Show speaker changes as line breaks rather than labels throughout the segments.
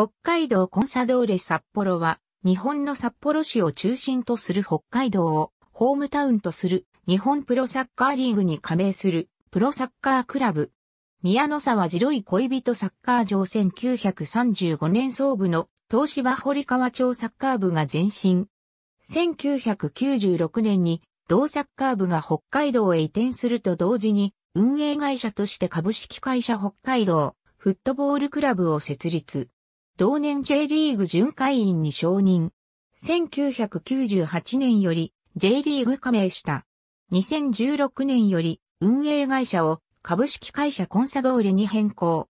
北海道コンサドーレ札幌は、日本の札幌市を中心とする北海道をホームタウンとする日本プロサッカーリーグに加盟するプロサッカークラブ。宮野沢白い恋人サッカー場1935年創部の東芝堀川町サッカー部が前身。1996年に同サッカー部が北海道へ移転すると同時に運営会社として株式会社北海道フットボールクラブを設立。同年 J リーグ巡回員に承認。1998年より J リーグ加盟した。2016年より運営会社を株式会社コンサドーレに変更。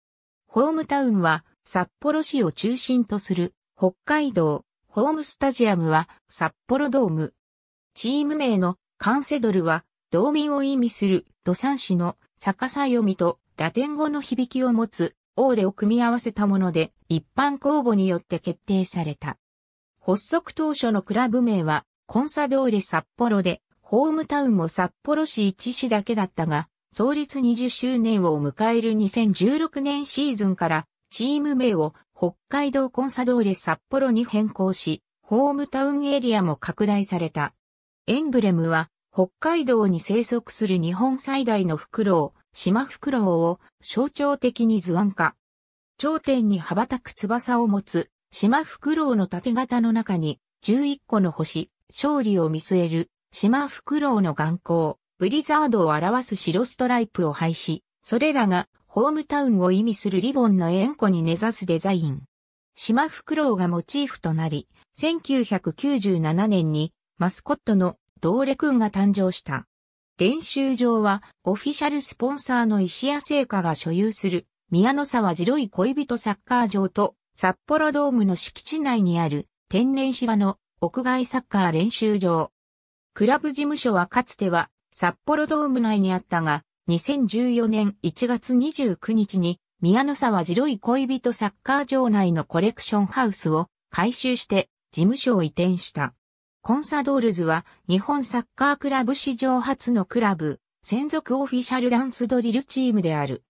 ホームタウンは札幌市を中心とする北海道ホームスタジアムは札幌ドーム。チーム名のカンセドルは道民を意味する土産市の逆さ読みとラテン語の響きを持つオーレを組み合わせたもので、一般公募によって決定された。発足当初のクラブ名は、コンサドーレ札幌で、ホームタウンも札幌市一市だけだったが、創立20周年を迎える2016年シーズンから、チーム名を北海道コンサドーレ札幌に変更し、ホームタウンエリアも拡大された。エンブレムは、北海道に生息する日本最大のフクロウ、島フクロウを象徴的に図案化。頂点に羽ばたく翼を持つ島フクロウの縦型の中に11個の星、勝利を見据える島フクロウの眼光、ブリザードを表す白ストライプを配し、それらがホームタウンを意味するリボンの円弧に根ざすデザイン。島フクロウがモチーフとなり、1997年にマスコットのドーレくんが誕生した。練習場はオフィシャルスポンサーの石屋製菓が所有する宮の沢白い恋人サッカー場と札幌ドームの敷地内にある天然芝の屋外サッカー練習場。クラブ事務所はかつては札幌ドーム内にあったが2014年1月29日に宮の沢白い恋人サッカー場内のコレクションハウスを改修して事務所を移転した。コンサドールズは日本サッカークラブ史上初のクラブ、専属オフィシャルダンスドリルチームである。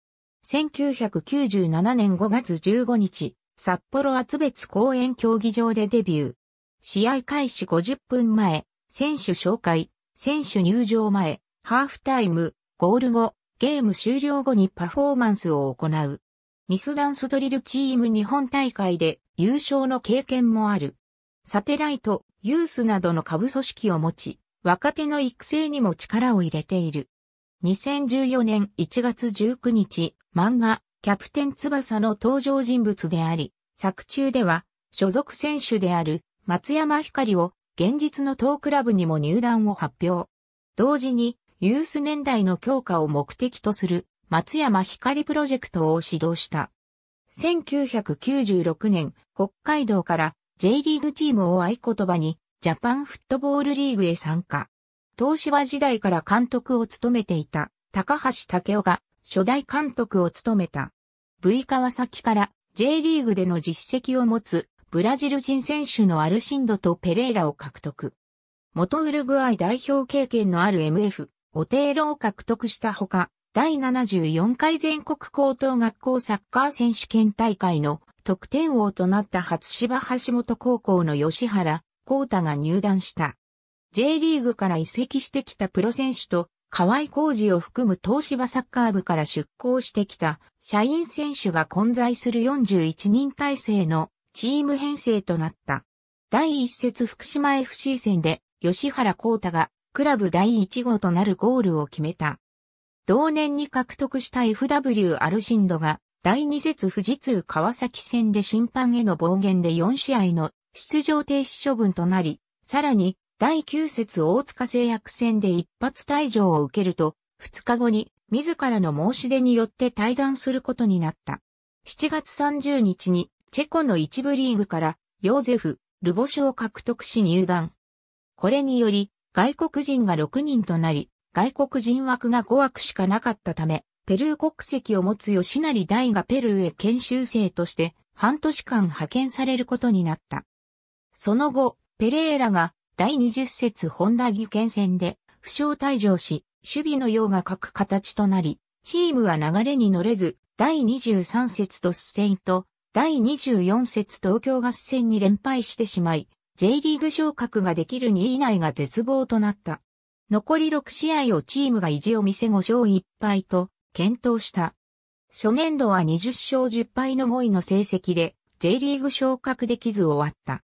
1997年5月15日、札幌厚別公園競技場でデビュー。試合開始50分前、選手紹介、選手入場前、ハーフタイム、ゴール後、ゲーム終了後にパフォーマンスを行う。ミスダンスドリルチーム日本大会で優勝の経験もある。サテライトユースなどの下部組織を持ち、若手の育成にも力を入れている。2014年1月19日、漫画、キャプテン翼の登場人物であり、作中では、所属選手である松山光を現実の当クラブにも入団を発表。同時に、ユース年代の強化を目的とする松山光プロジェクトを指導した。1996年、北海道から J リーグチームを合言葉に、ジャパンフットボールリーグへ参加。東芝時代から監督を務めていた、高橋武雄が初代監督を務めた。V 川崎から J リーグでの実績を持つブラジル人選手のアルシンドとペレイラを獲得。元ウルグアイ代表経験のある MF、オテーロを獲得したほか、第74回全国高等学校サッカー選手権大会の得点王となった初芝橋本高校の吉原、幸太が入団した。J リーグから移籍してきたプロ選手と、河合浩二を含む東芝サッカー部から出向してきた社員選手が混在する41人体制のチーム編成となった。第一節福島 FC 戦で吉原幸太がクラブ第一号となるゴールを決めた。同年に獲得した FW アルシンドが第2節富士通川崎戦で審判への暴言で4試合の出場停止処分となり、さらに、第9節大塚製薬戦で一発退場を受けると、2日後に自らの申し出によって退団することになった。7月30日にチェコの一部リーグからヨーゼフ・ルボシを獲得し入団。これにより外国人が6人となり、外国人枠が5枠しかなかったため、ペルー国籍を持つ吉成大がペルーへ研修生として半年間派遣されることになった。その後、ペレーラが第20節ホンダ技研戦で負傷退場し、守備のようが欠く形となり、チームは流れに乗れず、第23節と出戦と、第24節東京合戦に連敗してしまい、J リーグ昇格ができる2位以内が絶望となった。残り6試合をチームが意地を見せ5勝1敗と、検討した。初年度は20勝10敗の5位の成績で、J リーグ昇格できず終わった。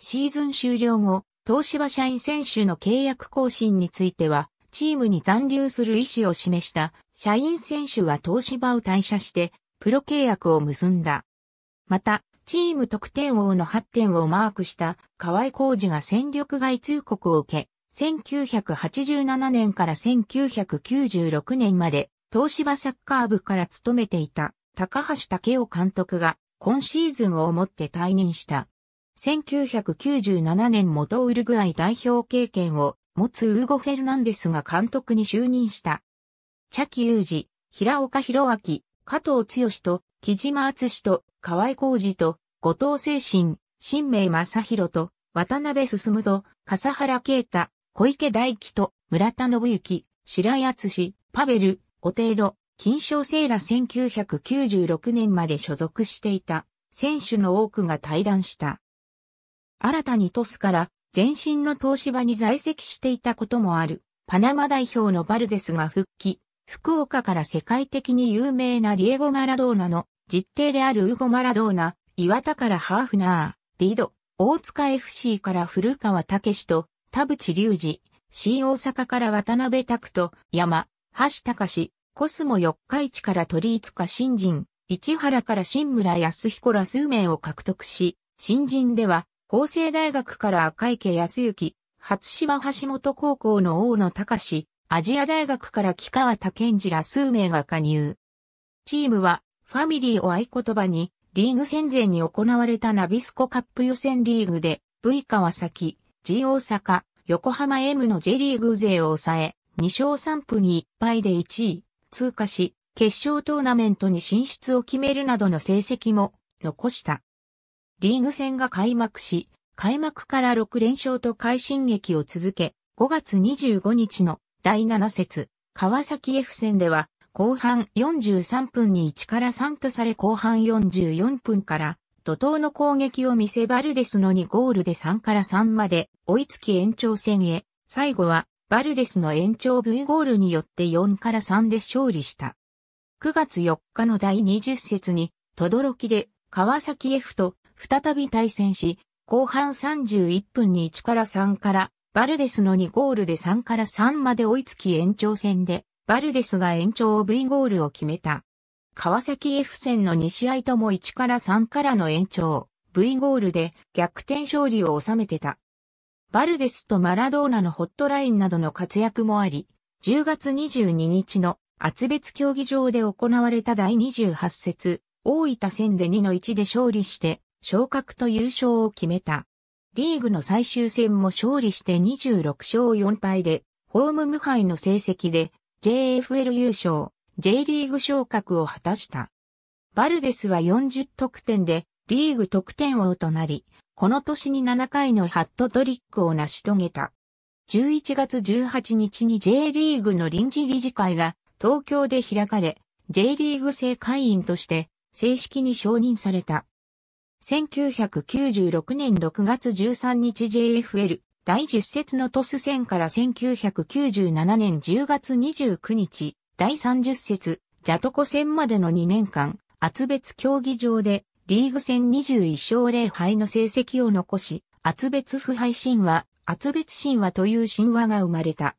シーズン終了後、東芝社員選手の契約更新については、チームに残留する意思を示した社員選手は東芝を退社して、プロ契約を結んだ。また、チーム得点王の8点をマークした河合浩二が戦力外通告を受け、1987年から1996年まで東芝サッカー部から務めていた高橋武雄監督が今シーズンをもって退任した。1997年元ウルグアイ代表経験を持つウーゴ・フェルナンデスが監督に就任した。チャキ・ユージ、平岡博明、加藤剛と、木島敦史と、河合浩二と、後藤精神、新名正宏と、渡辺進と、笠原啓太、小池大輝と、村田信之、白井敦史、パベル、お程度、金賞セーラ1996年まで所属していた選手の多くが退団した。新たにトスから前身の東芝に在籍していたこともあるパナマ代表のバルデスが復帰、福岡から世界的に有名なディエゴ・マラドーナの実弟であるウゴ・マラドーナ、岩田からハーフナー、ディド、大塚 FC から古川武史と田淵隆二、新大阪から渡辺拓と山、橋隆、コスモ四日市から鳥日新人、市原から新村康彦ら数名を獲得し、新人では、法政大学から赤池康之、初芝橋本高校の大野隆、アジア大学から木川健二ら数名が加入。チームは、ファミリーを合言葉に、リーグ戦前に行われたナビスコカップ予選リーグで、V 川崎、G 大阪、横浜 M の J リーグ勢を抑え、2勝3分1敗で1位、通過し、決勝トーナメントに進出を決めるなどの成績も残した。リーグ戦が開幕し、開幕から6連勝と快進撃を続け、5月25日の第7節、川崎 F 戦では、後半43分に1から3とされ後半44分から怒涛の攻撃を見せバルデスの2ゴールで3から3まで追いつき延長戦へ、最後はバルデスの延長 V ゴールによって4から3で勝利した。9月4日の第20節に、とどろきで川崎 F と再び対戦し、後半31分に1から3から、バルデスの2ゴールで3から3まで追いつき延長戦で、バルデスが延長 V ゴールを決めた。川崎 F 戦の2試合とも1から3からの延長、V ゴールで逆転勝利を収めてた。バルデスとマラドーナのホットラインなどの活躍もあり、10月22日の厚別競技場で行われた第28節、大分戦で2の1で勝利して、昇格と優勝を決めた。リーグの最終戦も勝利して26勝4敗で、ホーム無敗の成績で、JFL 優勝、J リーグ昇格を果たした。バルデスは40得点で、リーグ得点王となり、この年に7回のハットトリックを成し遂げた。11月18日に J リーグの臨時理事会が東京で開かれ、J リーグ制会員として正式に承認された。1996年6月13日 JFL 第10節のトス戦から1997年10月29日第30節ジャトコ戦までの2年間、厚別競技場でリーグ戦21勝0敗の成績を残し、厚別不敗神話、厚別神話という神話が生まれた。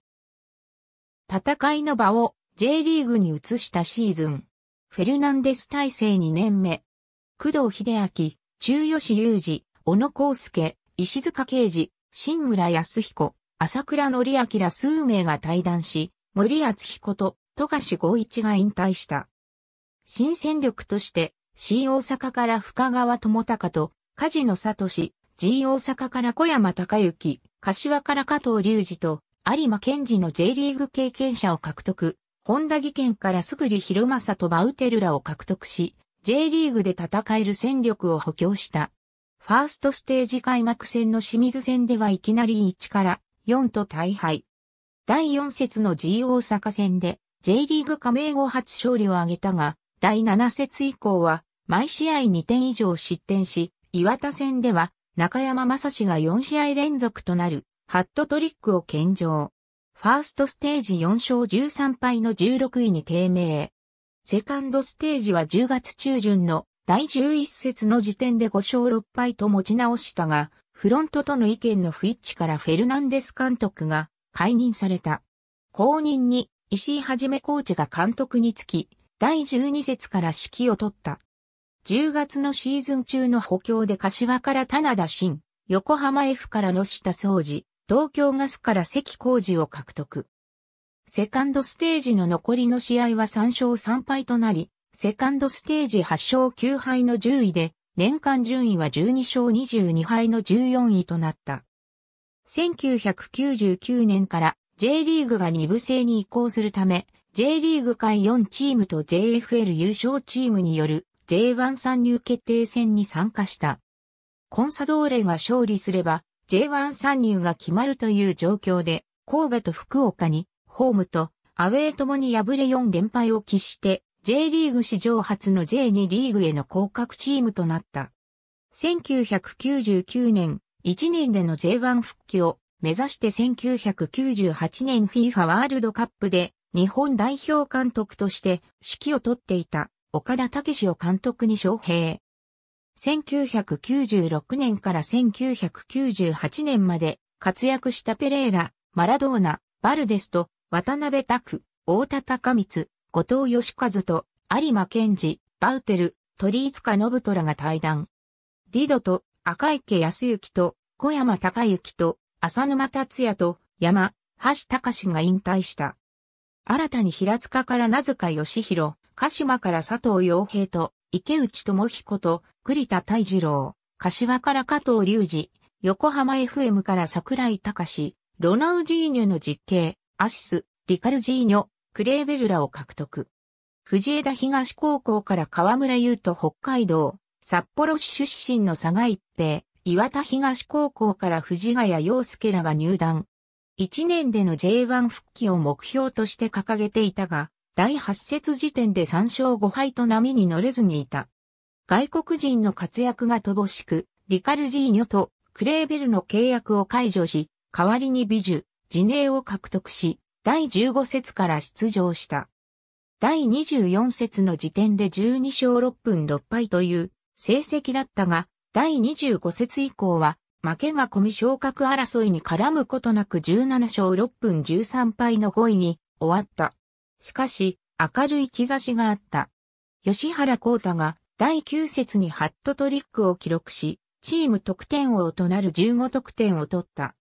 戦いの場を J リーグに移したシーズン。フェルナンデス体制2年目。工藤秀明、中吉雄二、小野光介、石塚啓治、新村康彦、朝倉則明数名が対談し、森敦彦と富樫剛一が引退した。新戦力として新大阪から深川智隆と、梶野聡、G 大阪から小山隆之、柏から加藤隆二と、有馬健二の J リーグ経験者を獲得、本田技研からすぐり広正とバウテルラを獲得し、J リーグで戦える戦力を補強した。ファーストステージ開幕戦の清水戦ではいきなり1から4と大敗。第4節の G 大阪戦で J リーグ加盟後初勝利を挙げたが、第7節以降は、毎試合2点以上失点し、岩田戦では、中山正史が4試合連続となる、ハットトリックを献上。ファーストステージ4勝13敗の16位に低迷。セカンドステージは10月中旬の第11節の時点で5勝6敗と持ち直したが、フロントとの意見の不一致からフェルナンデス監督が解任された。後任に石井はじめコーチが監督につき、第12節から指揮を取った。10月のシーズン中の補強で柏から棚田新、横浜 F から野下掃除、東京ガスから関工事を獲得。セカンドステージの残りの試合は3勝3敗となり、セカンドステージ8勝9敗の10位で、年間順位は12勝22敗の14位となった。1999年から J リーグが2部制に移行するため、J リーグ下位4チームと JFL 優勝チームによる J1 参入決定戦に参加した。コンサドーレが勝利すれば J1 参入が決まるという状況で、神戸と福岡に、ホームとアウェーともに敗れ4連敗を喫して、J リーグ史上初の J2 リーグへの降格チームとなった。1999年、1年での J1 復帰を目指して1998年 FIFA ワールドカップで日本代表監督として指揮を取っていた岡田武史を監督に招聘。1996年から1998年まで活躍したペレーラ、マラドーナ、バルデスと渡辺拓、大田隆光、後藤義和と有馬健二、バウテル、鳥塚信虎が対談。ディドと赤池康之と小山隆之と浅沼達也と山、橋隆が引退した。新たに平塚から名塚義弘、鹿島から佐藤洋平と、池内智彦と、栗田大二郎、柏から加藤隆二、横浜 FM から桜井隆、ロナウジーニョの実刑、アシス、リカルジーニョ、クレーベルラを獲得。藤枝東高校から河村優と北海道、札幌市出身の佐賀一平、岩田東高校から藤ヶ谷洋介らが入団。1年での J1 復帰を目標として掲げていたが、第8節時点で3勝5敗と波に乗れずにいた。外国人の活躍が乏しく、リカルジーニョとクレーベルの契約を解除し、代わりに美女、ジネーを獲得し、第15節から出場した。第24節の時点で12勝6分6敗という成績だったが、第25節以降は負けが込み昇格争いに絡むことなく17勝6分13敗の5位に終わった。しかし、明るい兆しがあった。吉原幸太が第9節にハットトリックを記録し、チーム得点王となる15得点を取った。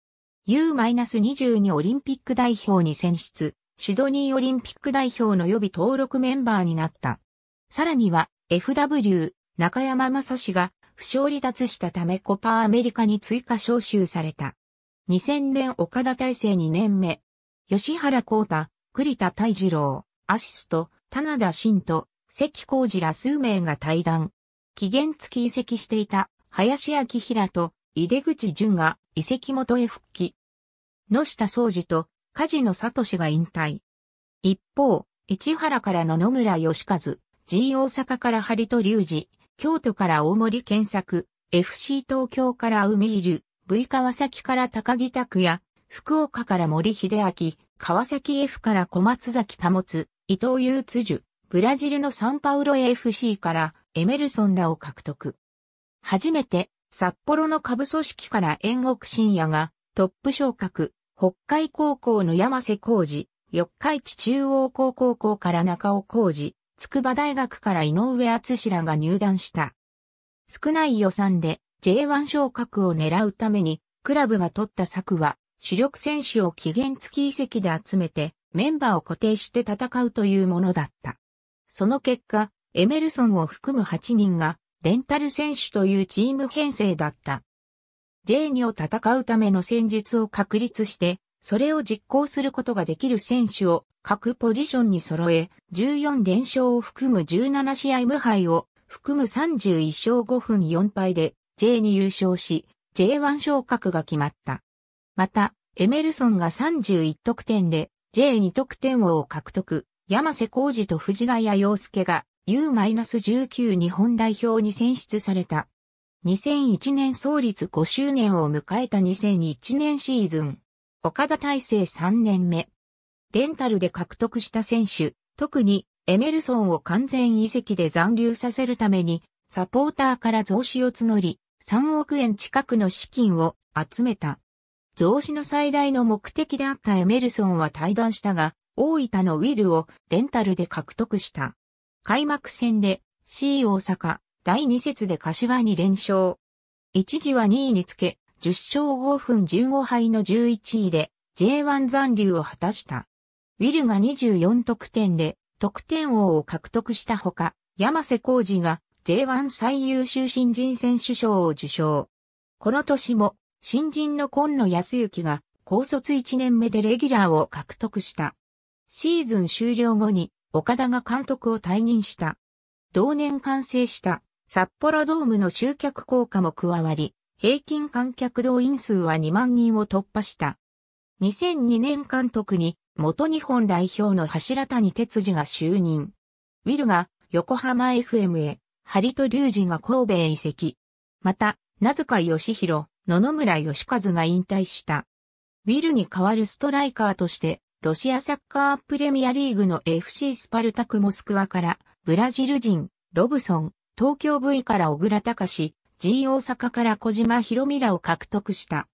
U-22 オリンピック代表に選出、シドニーオリンピック代表の予備登録メンバーになった。さらには、FW、中山正史が不傷離脱したためコパアメリカに追加招集された。2000年岡田大成2年目。吉原光太、栗田大二郎、アシスト、田田信と、関浩二ら数名が対談。期限付き移籍していた林明平と井出口淳が移籍元へ復帰。野下総司と梶野聡が引退。一方、市原からの野村義和、G 大阪から張と隆二、京都から大森検索、FC 東京から海いる、V 川崎から高木拓也、福岡から森秀明、川崎 F から小松崎保つ、伊藤祐津樹、ブラジルのサンパウロ FC からエメルソンらを獲得。初めて札幌の下部組織から円国深夜がトップ昇格、北海高校の山瀬浩二、四日市中央高校校から中尾浩二、筑波大学から井上厚志らが入団した。少ない予算で J1 昇格を狙うために、クラブが取った策は、主力選手を期限付き遺跡で集めて、メンバーを固定して戦うというものだった。その結果、エメルソンを含む8人が、レンタル選手というチーム編成だった。J 2を戦うための戦術を確立して、それを実行することができる選手を各ポジションに揃え、14連勝を含む17試合無敗を含む31勝5分4敗で J に優勝し、J1 昇格が決まった。また、エメルソンが31得点で J2 得点王を獲得、山瀬浩二と藤ヶ谷洋介が U-19 日本代表に選出された。2001年創立5周年を迎えた2001年シーズン。岡田大成3年目。レンタルで獲得した選手、特にエメルソンを完全移籍で残留させるために、サポーターから増資を募り、3億円近くの資金を集めた。増資の最大の目的であったエメルソンは退団したが、大分のウィルをレンタルで獲得した。開幕戦で C 大阪第2節で柏に連勝。一時は2位につけ、10勝5分15敗の11位で J1 残留を果たした。ウィルが24得点で得点王を獲得したほか、山瀬浩二が J1 最優秀新人選手賞を受賞。この年も新人の今野康之が高卒1年目でレギュラーを獲得した。シーズン終了後に岡田が監督を退任した。同年完成した札幌ドームの集客効果も加わり、平均観客動員数は2万人を突破した。2002年監督に元日本代表の柱谷哲司が就任。ウィルが横浜 FM へ、ハリト隆二が神戸へ移籍。また、名塚義弘、野々村義和が引退した。ウィルに代わるストライカーとして、ロシアサッカープレミアリーグの FC スパルタクモスクワから、ブラジル人、ロブソン、東京 V から小倉隆、G 大阪から小島博美らを獲得した。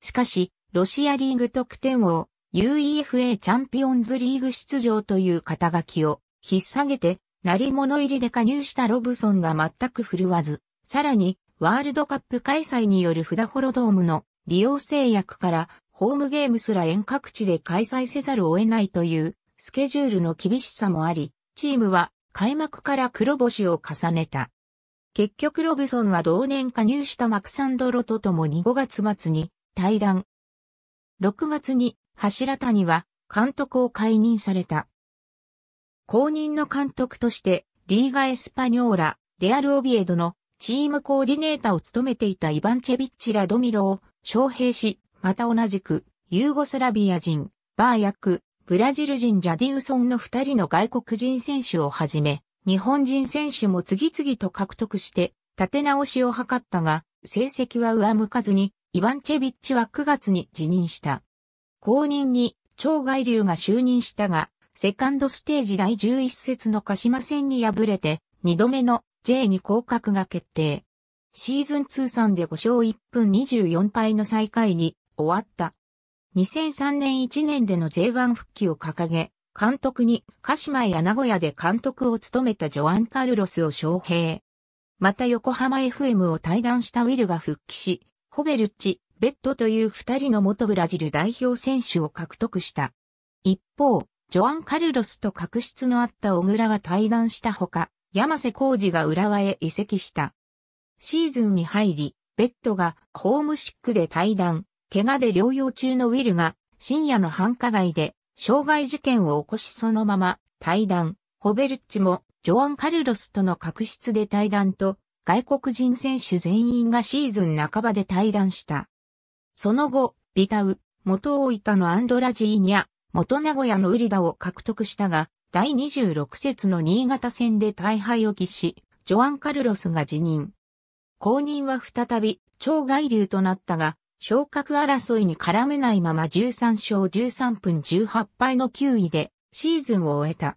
しかし、ロシアリーグ得点王、UEFA チャンピオンズリーグ出場という肩書きを引っ下げて、成り物入りで加入したロブソンが全く振るわず、さらに、ワールドカップ開催によるフダホロドームの利用制約から、ホームゲームすら遠隔地で開催せざるを得ないという、スケジュールの厳しさもあり、チームは開幕から黒星を重ねた。結局ロブソンは同年加入したマクサンドロと共に5月末に対談。6月に柱谷は監督を解任された。公認の監督として、リーガ・エスパニョーラ、レアル・オビエドのチームコーディネーターを務めていたイバンチェビッチ・ラドミロを招聘し、また同じく、ユーゴスラビア人、バー役、ブラジル人ジャディウソンの二人の外国人選手をはじめ、日本人選手も次々と獲得して、立て直しを図ったが、成績は上向かずに、イバンチェビッチは9月に辞任した。後任に超外流が就任したが、セカンドステージ第11節の鹿島戦に敗れて、2度目の J2 降格が決定。シーズン通算で5勝1分24敗の最下位に終わった。2003年1年での J1 復帰を掲げ、監督に鹿島や名古屋で監督を務めたジョアン・カルロスを招聘。また横浜 FM を退団したウィルが復帰し、ホベルッチ、ベットという二人の元ブラジル代表選手を獲得した。一方、ジョアン・カルロスと確執のあった小倉が対談したほか、山瀬浩二が浦和へ移籍した。シーズンに入り、ベッドがホームシックで対談、怪我で療養中のウィルが深夜の繁華街で傷害事件を起こしそのまま対談、ホベルッチもジョアン・カルロスとの確執で対談と外国人選手全員がシーズン半ばで対談した。その後、ビタウ、元大分のアンドラジーニャ、元名古屋のウリダを獲得したが、第26節の新潟戦で大敗を喫し、ジョアン・カルロスが辞任。後任は再び、超外流となったが、昇格争いに絡めないまま13勝13分18敗の9位で、シーズンを終えた。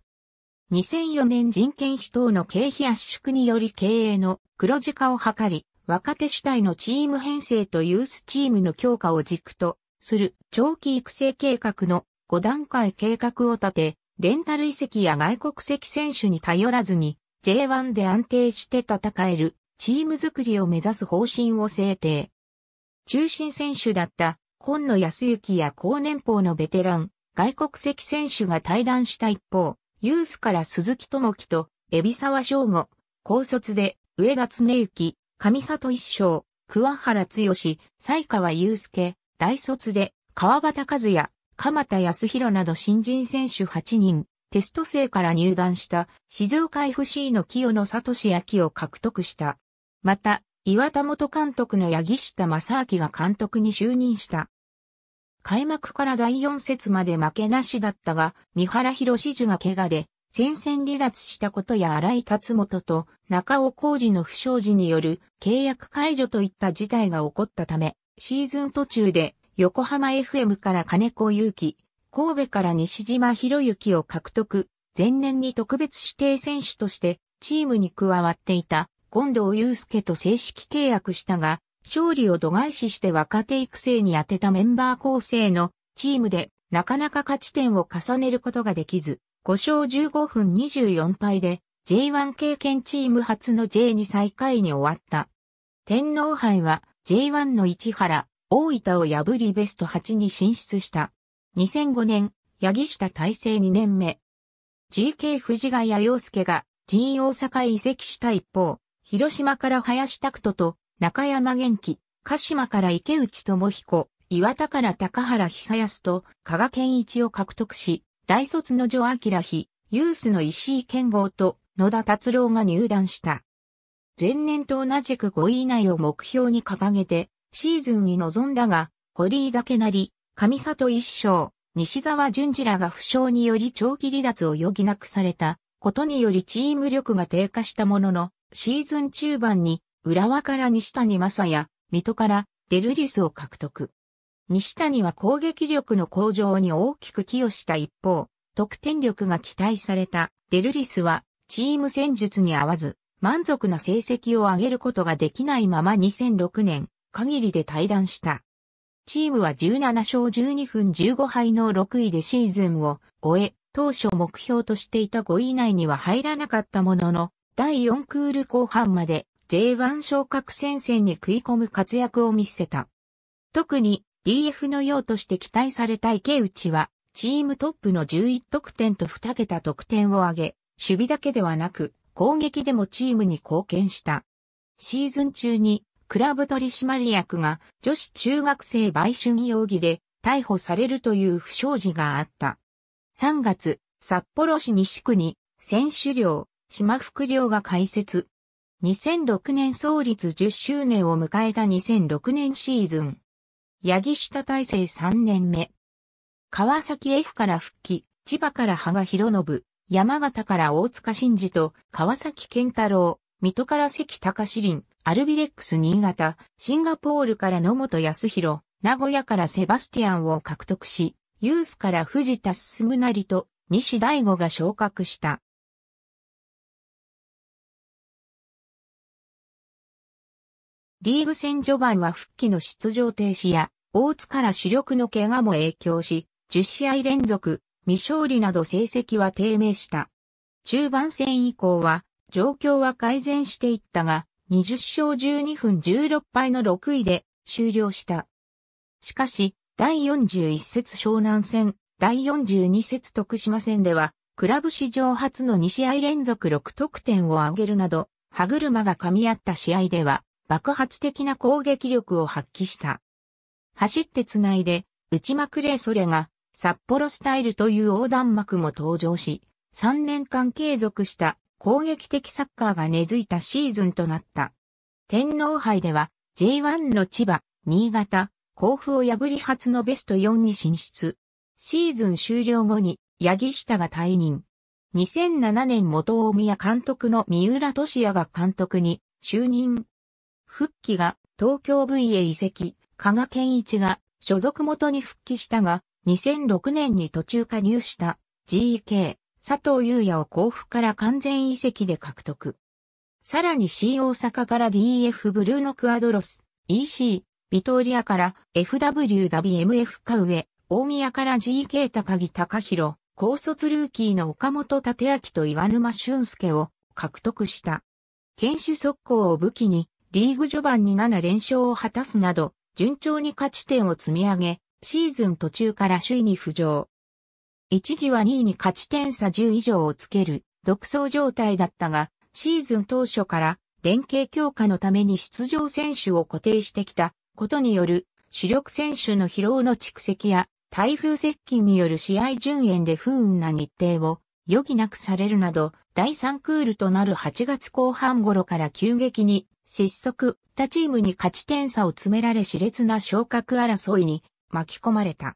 2004年人件費等の経費圧縮により経営の黒字化を図り、若手主体のチーム編成とユースチームの強化を軸とする長期育成計画の5段階計画を立て、レンタル移籍や外国籍選手に頼らずに J1 で安定して戦えるチーム作りを目指す方針を制定。中心選手だった今野康之や高年俸のベテラン、外国籍選手が対談した一方、ユースから鈴木智樹と海老沢翔吾、高卒で上田恒之、上里一生、桑原剛、西川祐介、大卒で、川端和也、鎌田康弘など新人選手8人、テスト生から入団した静岡 FC の清野聡明を獲得した。また、岩田元監督の八木下正明が監督に就任した。開幕から第4節まで負けなしだったが、三原博士樹が怪我で戦線離脱したことや荒井達元と中尾浩二の不祥事による契約解除といった事態が起こったため、シーズン途中で横浜 FM から金子祐希、神戸から西島博之を獲得、前年に特別指定選手としてチームに加わっていた近藤祐介と正式契約したが、勝利を度外視して若手育成に当てたメンバー構成のチームでなかなか勝ち点を重ねることができず、5勝15分24敗で J1 経験チーム初の J2 最下位に終わった。天皇杯は J1 の市原、大分を破りベスト8に進出した。2005年、八木下大成2年目。GK 藤ヶ谷洋介が G 大阪移籍した一方、広島から林拓人と中山元気、鹿島から池内智彦、岩田から高原久康と加賀健一を獲得し、大卒のジョアキラヒ、ユースの石井健吾と野田達郎が入団した。前年と同じく5位以内を目標に掲げて、シーズンに臨んだが、堀井だけなり、上里一生、西沢淳二らが負傷により長期離脱を余儀なくされたことによりチーム力が低下したものの、シーズン中盤に浦和から西谷正也、水戸からデルリスを獲得。西谷は攻撃力の向上に大きく寄与した一方、得点力が期待されたデルリスはチーム戦術に合わず満足な成績を上げることができないまま2006年限りで退団した。チームは17勝12分15敗の6位でシーズンを終え、当初目標としていた5位以内には入らなかったものの、第4クール後半まで J1 昇格戦線に食い込む活躍を見せた。特に DF の用として期待された池内は、チームトップの11得点と2桁得点を挙げ、守備だけではなく、攻撃でもチームに貢献した。シーズン中に、クラブ取締役が女子中学生売春容疑で逮捕されるという不祥事があった。3月、札幌市西区に選手寮、島副寮が開設。2006年創立10周年を迎えた2006年シーズン、八木下大成3年目。川崎 F から復帰、千葉から羽賀博信、山形から大塚真二と、川崎健太郎、水戸から関隆林、アルビレックス新潟、シンガポールから野本康弘、名古屋からセバスティアンを獲得し、ユースから藤田進成と西大吾が昇格した。リーグ戦序盤は復帰の出場停止や大津から主力の怪我も影響し、10試合連続、未勝利など成績は低迷した。中盤戦以降は、状況は改善していったが、20勝12分16敗の6位で終了した。しかし、第41節湘南戦、第42節徳島戦では、クラブ史上初の2試合連続6得点を挙げるなど、歯車が噛み合った試合では、爆発的な攻撃力を発揮した。走って繋いで、内幕くれ。それが、札幌スタイルという横断幕も登場し、3年間継続した攻撃的サッカーが根付いたシーズンとなった。天皇杯では J1 の千葉、新潟、甲府を破り初のベスト4に進出。シーズン終了後に、八木下が退任。2007年元大宮監督の三浦俊也が監督に就任。復帰が東京 V へ移籍。加賀健一が所属元に復帰したが、2006年に途中加入した GEK 佐藤優也を甲府から完全移籍で獲得。さらに C 大阪から DF ブルーノクアドロス、EC、ビトーリアから FW w MF カウエ、大宮から GK 高木隆弘、高卒ルーキーの岡本立明と岩沼俊介を獲得した。堅守速攻を武器に、リーグ序盤に7連勝を果たすなど、順調に勝ち点を積み上げ、シーズン途中から首位に浮上。一時は2位に勝ち点差10以上をつける独走状態だったが、シーズン当初から連携強化のために出場選手を固定してきたことによる主力選手の疲労の蓄積や台風接近による試合順延で不運な日程を余儀なくされるなど第3クールとなる8月後半頃から急激に失速、他チームに勝ち点差を詰められ熾烈な昇格争いに巻き込まれた。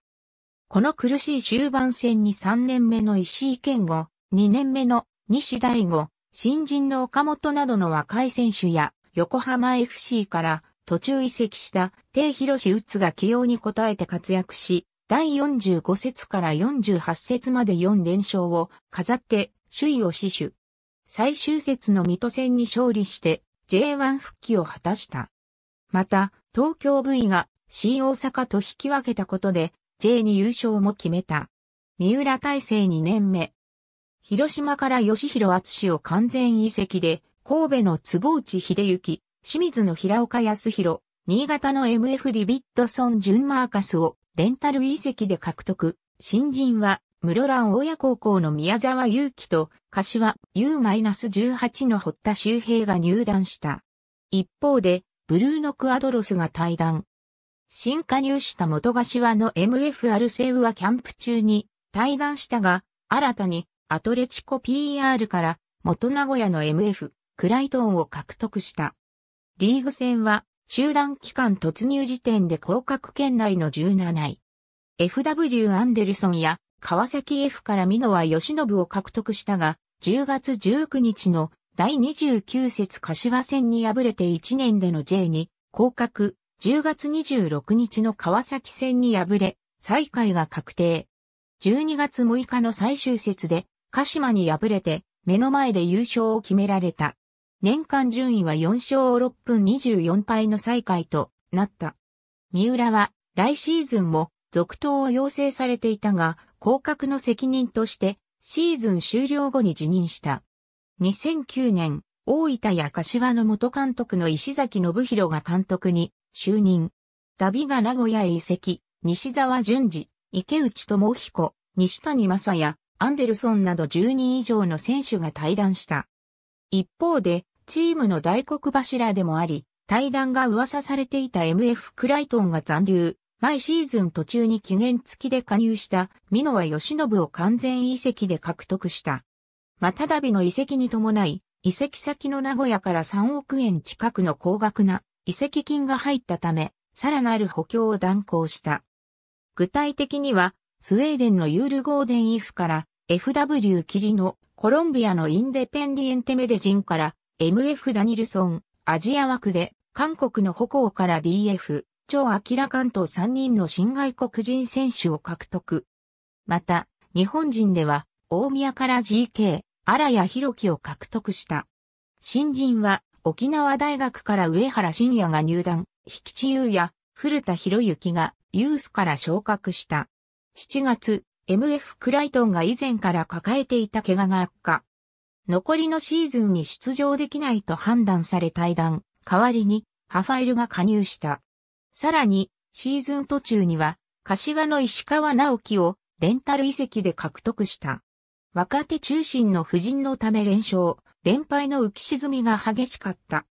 この苦しい終盤戦に3年目の石井健吾、2年目の西大吾、新人の岡本などの若い選手や横浜 FC から途中移籍した低広打つが起用に応えて活躍し、第45節から48節まで4連勝を飾って首位を死守。最終節の水戸戦に勝利して J1 復帰を果たした。また、東京 V が新大阪と引き分けたことで J2 優勝も決めた。三浦大成2年目。広島から吉弘厚を完全移籍で、神戸の坪内秀幸、清水の平岡康弘、新潟の MF リビットソン・ジュンマーカスをレンタル移籍で獲得。新人は室蘭親高校の宮沢祐樹と柏 U-18 の堀田周平が入団した。一方で、ブルーノ・クアドロスが退団。新加入した元柏の m f アルセウはキャンプ中に退団したが、新たにアトレチコ PR から元名古屋の MF クライトンを獲得した。リーグ戦は集団期間突入時点で降格圏内の17位。FW アンデルソンや川崎 F から美濃は吉信を獲得したが、10月19日の第29節柏戦に敗れて1年での j に降格、10月26日の川崎戦に敗れ、最下位が確定。12月6日の最終節で、鹿島に敗れて、目の前で優勝を決められた。年間順位は4勝6分24敗の最下位となった。三浦は来シーズンも続投を要請されていたが、降格の責任としてシーズン終了後に辞任した。2009年、大分や柏の元監督の石崎信弘が監督に就任。ダビが名古屋へ移籍、西沢淳二、池内智彦、西谷正也、アンデルソンなど10人以上の選手が対談した。一方で、チームの大黒柱でもあり、対談が噂されていた MF クライトンが残留、毎シーズン途中に期限付きで加入した美濃はノ信を完全移籍で獲得した。まただびの移籍に伴い、移籍先の名古屋から3億円近くの高額な移籍金が入ったため、さらなる補強を断行した。具体的には、スウェーデンのユールゴーデンイフから FW キリのコロンビアのインデペンディエンテメデジンから MF ダニルソン、アジア枠で韓国の歩行から DF、長明関と3人の新外国人選手を獲得。また、日本人では、大宮から GK、荒谷博樹を獲得した。新人は、沖縄大学から上原信也が入団、引地優也、古田博之が、ユースから昇格した。7月、MF クライトンが以前から抱えていた怪我が悪化。残りのシーズンに出場できないと判断され対談、代わりに、ハファイルが加入した。さらに、シーズン途中には、柏の石川直樹をレンタル遺跡で獲得した。若手中心の夫人のため連勝、連敗の浮き沈みが激しかった。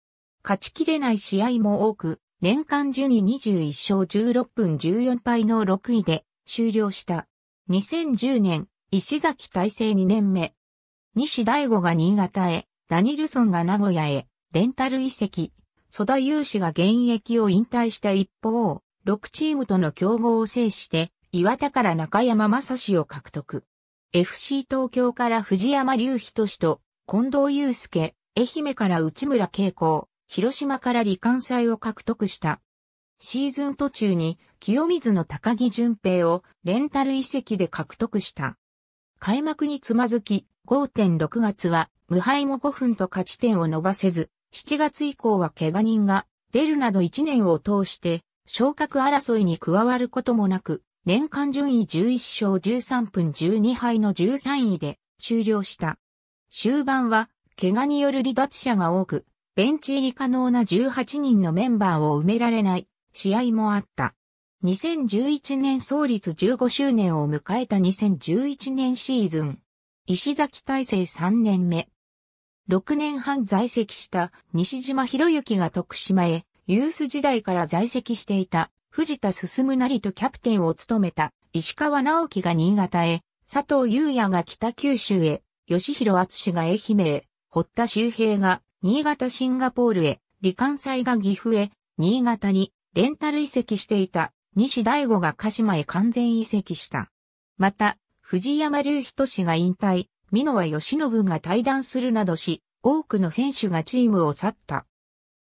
勝ちきれない試合も多く、年間順位21勝16分14敗の6位で終了した。2010年、石崎大成2年目。西大吾が新潟へ、ダニルソンが名古屋へ、レンタル遺跡、蘇田勇士が現役を引退した一方、6チームとの競合を制して、岩田から中山正史を獲得。FC 東京から藤山隆人氏と、近藤祐介、愛媛から内村慶子、広島から離関祭を獲得した。シーズン途中に清水の高木淳平をレンタル遺跡で獲得した。開幕につまずき、5.6月は無敗も5分と勝ち点を伸ばせず、7月以降は怪我人が出るなど1年を通して昇格争いに加わることもなく、年間順位11勝13分12敗の13位で終了した。終盤は怪我による離脱者が多く、ベンチ入り可能な18人のメンバーを埋められない試合もあった。2011年創立15周年を迎えた2011年シーズン。石崎大成3年目。6年半在籍した西島博之が徳島へ、ユース時代から在籍していた藤田進成とキャプテンを務めた石川直樹が新潟へ、佐藤優也が北九州へ、吉弘厚が愛媛へ、堀田修平が新潟シンガポールへ、李関西が岐阜へ、新潟にレンタル移籍していた西大吾が鹿島へ完全移籍した。また、藤山隆人氏が引退、美濃は吉信が退団するなどし、多くの選手がチームを去った。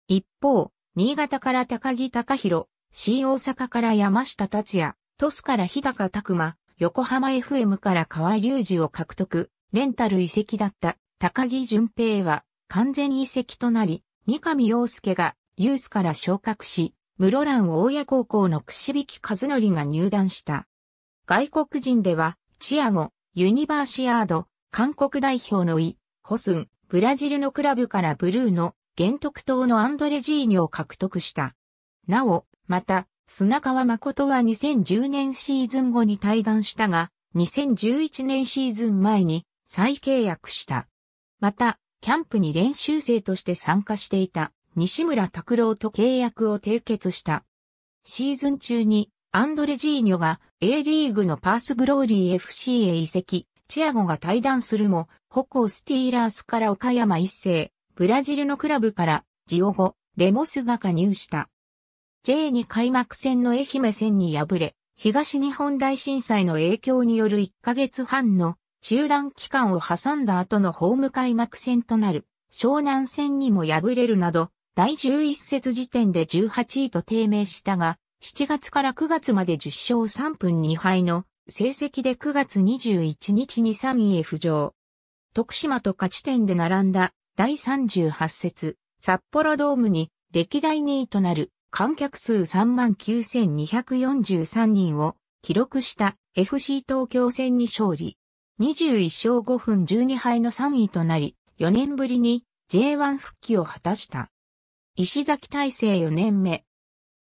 一方、新潟から高木隆弘、新大阪から山下達也、トスから日高拓馬、横浜 FM から川隆二を獲得、レンタル移籍だった高木淳平は完全移籍となり、三上洋介がユースから昇格し、室蘭大谷高校の串引き和則が入団した。外国人では、チアゴ、ユニバーシアード、韓国代表のイ・ホスン、ブラジルのクラブからブルーの玄徳党のアンドレジーニョを獲得した。なお、また、砂川誠は2010年シーズン後に退団したが、2011年シーズン前に再契約した。また、キャンプに練習生として参加していた西村拓郎と契約を締結した。シーズン中にアンドレジーニョが A リーグのパースグローリー FC へ移籍、チアゴが退団するも、ホコスティーラースから岡山一世、ブラジルのクラブからジオゴ、レモスが加入した。J2 開幕戦の愛媛戦に敗れ、東日本大震災の影響による1ヶ月半の中断期間を挟んだ後のホーム開幕戦となる湘南戦にも敗れるなど、第11節時点で18位と低迷したが、7月から9月まで10勝3分2敗の成績で9月21日に3位へ浮上。徳島と勝ち点で並んだ第38節札幌ドームに歴代2位となる観客数39,243人を記録した FC 東京戦に勝利。21勝5分12敗の3位となり、4年ぶりに J1 復帰を果たした。石崎大成4年目。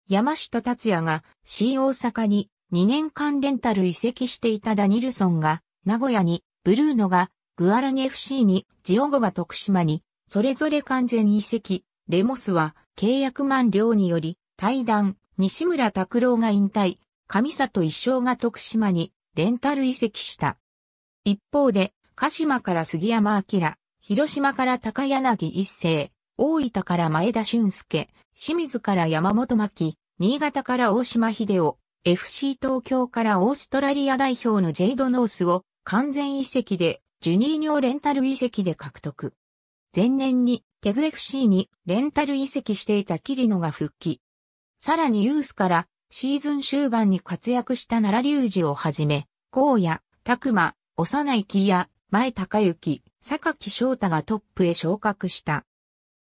山下達也が C 大阪に2年間レンタル移籍していたダニルソンが、名古屋に、ブルーノが、グアラニ FC に、ジオゴが徳島に、それぞれ完全移籍、レモスは、契約満了により、対談、西村拓郎が引退、上里一生が徳島に、レンタル移籍した。一方で、鹿島から杉山明、広島から高柳一生、大分から前田俊介、清水から山本巻、新潟から大島秀夫、FC 東京からオーストラリア代表のジェイド・ノースを完全移籍で、ジュニーニョレンタル移籍で獲得。前年にテグ FC にレンタル移籍していたキリノが復帰。さらにユースからシーズン終盤に活躍した奈良隆二をはじめ、荒野、拓馬、幼い木屋、前高幸、木翔太がトップへ昇格した。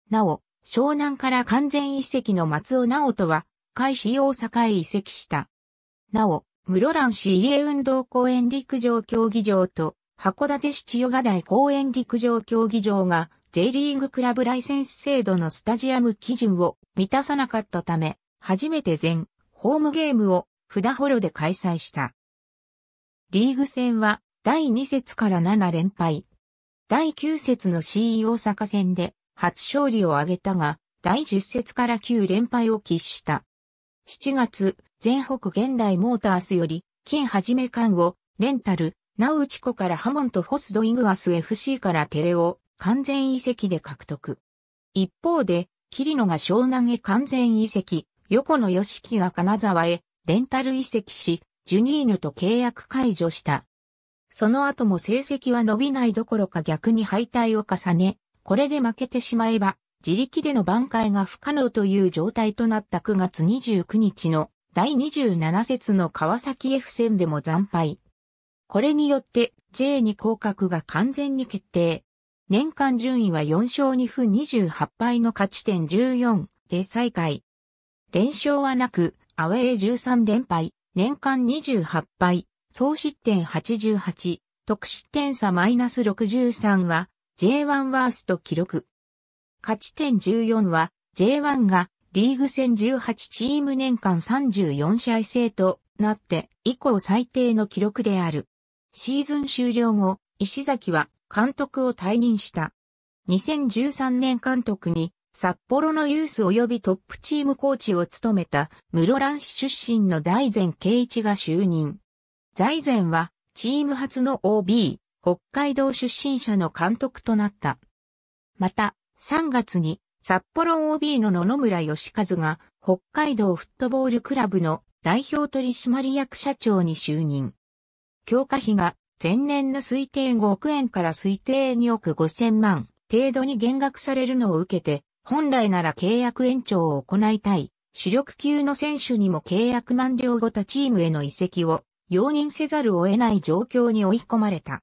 なお、湘南から完全移籍の松尾直人は、開始大阪へ移籍した。なお、室蘭市入江運動公園陸上競技場と、函館市千代ヶ台公園陸上競技場が、J リーグクラブライセンス制度のスタジアム基準を満たさなかったため、初めて全ホームゲームを札幌で開催した。リーグ戦は第2節から7連敗。第9節の CE 大阪戦で初勝利を挙げたが、第10節から9連敗を喫した。7月、全北現代モータースより、金はじめ缶を、レンタル、ナウチコからハモンとホスドイグアス FC からテレを完全移籍で獲得。一方で、キリノが湘南へ完全移籍、横野義樹が金沢へレンタル移籍し、ジュニーヌと契約解除した。その後も成績は伸びないどころか逆に敗退を重ね、これで負けてしまえば、自力での挽回が不可能という状態となった9月29日の第27節の川崎 F 戦でも惨敗。これによって J に降格が完全に決定。年間順位は4勝2分28敗の勝ち点14で再開。連勝はなく、アウェー13連敗、年間28敗、総失点88、得失点差マイナス63は J1 ワースト記録。勝ち点14は J1 がリーグ戦18チーム年間34試合制となって以降最低の記録である。シーズン終了後、石崎は監督を退任した。2013年監督に札幌のユース及びトップチームコーチを務めた室蘭市出身の大前圭一が就任。財前はチーム初の OB、北海道出身者の監督となった。また、3月に札幌 OB の野々村義和が北海道フットボールクラブの代表取締役社長に就任。強化費が前年の推定5億円から推定2億5千万程度に減額されるのを受けて、本来なら契約延長を行いたい、主力級の選手にも契約満了後他チームへの移籍を容認せざるを得ない状況に追い込まれた。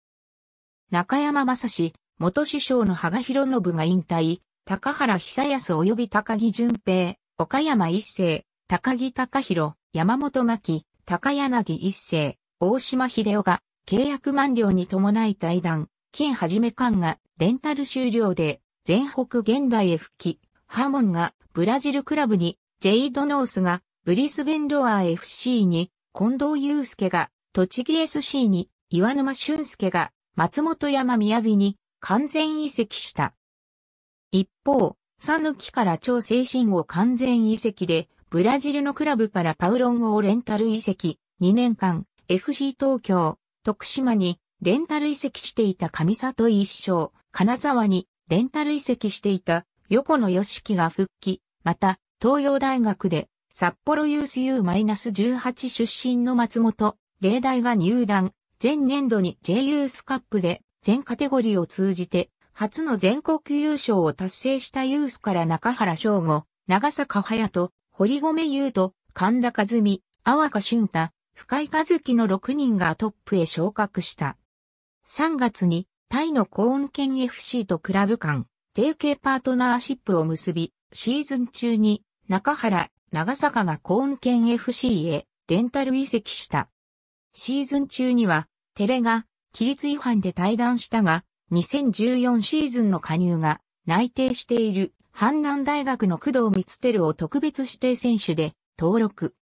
中山正史、元首相の羽賀博信が引退、高原久康及び高木淳平、岡山一世、高木隆弘、山本巻、高柳一世、大島秀夫が契約満了に伴い対談、金はじめ館がレンタル終了で全北現代へ復帰、ハーモンがブラジルクラブに、ジェイド・ノースがブリスベン・ロア FC に、近藤祐介が栃木 SC に、岩沼俊介が松本山雅に完全移籍した。方、サヌキから超精神を完全移籍で、ブラジルのクラブからパウロンをレンタル移籍、2年間、FC 東京、徳島にレンタル移籍していた上里一生、金沢にレンタル移籍していた横野義樹が復帰、また、東洋大学で札幌ユース U-18 出身の松本、例大が入団、前年度に J ユースカップで全カテゴリーを通じて初の全国優勝を達成したユースから中原翔吾、長坂隼人、堀米優斗、神田和美、阿波俊太、深井和樹の6人がトップへ昇格した。3月にタイのコーン県 FC とクラブ間、提携パートナーシップを結び、シーズン中に中原、長坂がコーン県 FC へレンタル移籍した。シーズン中には、テレが規律違反で退団したが、2014シーズンの加入が内定している阪南大学の工藤光輝を特別指定選手で登録。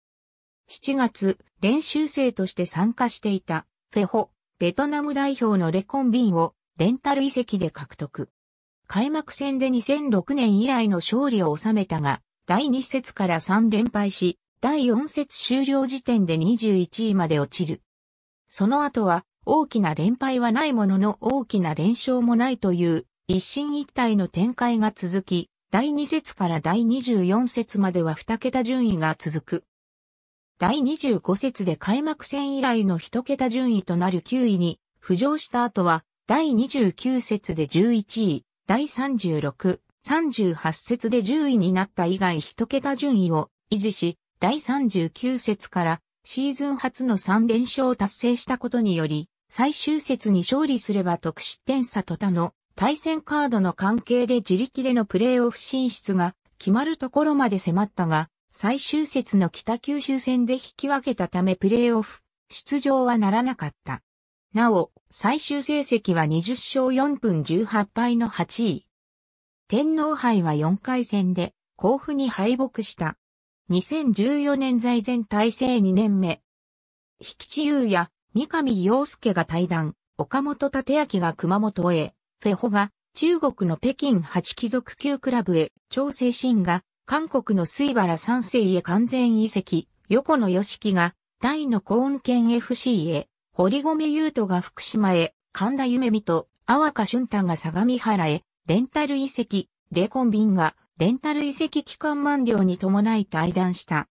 7月、練習生として参加していたフェホ、ベトナム代表のレコンビンをレンタル遺跡で獲得。開幕戦で2006年以来の勝利を収めたが、第2節から3連敗し、第4節終了時点で21位まで落ちる。その後は大きな連敗はないものの大きな連勝もないという一進一退の展開が続き、第2節から第24節までは2桁順位が続く。第25節で開幕戦以来の1桁順位となる9位に浮上した後は、第29節で11位、第36、38節で10位になった以外1桁順位を維持し、第39節からシーズン初の3連勝を達成したことにより、最終節に勝利すれば得失点差と他の対戦カードの関係で自力でのプレーオフ進出が決まるところまで迫ったが、最終節の北九州戦で引き分けたためプレーオフ出場はならなかった。なお、最終成績は20勝4分18敗の8位。天皇杯は4回戦で甲府に敗北した。2014年在前体制2年目。引き地優や三上洋介が対談、岡本立明が熊本へ、フェホが中国の北京八貴族級クラブへ、調整新が韓国の水原三世へ完全移籍、横野義樹が大のコーン FC へ、堀米優斗が福島へ、神田夢美と阿波香俊太が相模原へ、レンタル移籍、レコンビンがレンタル移籍期間満了に伴い対談した。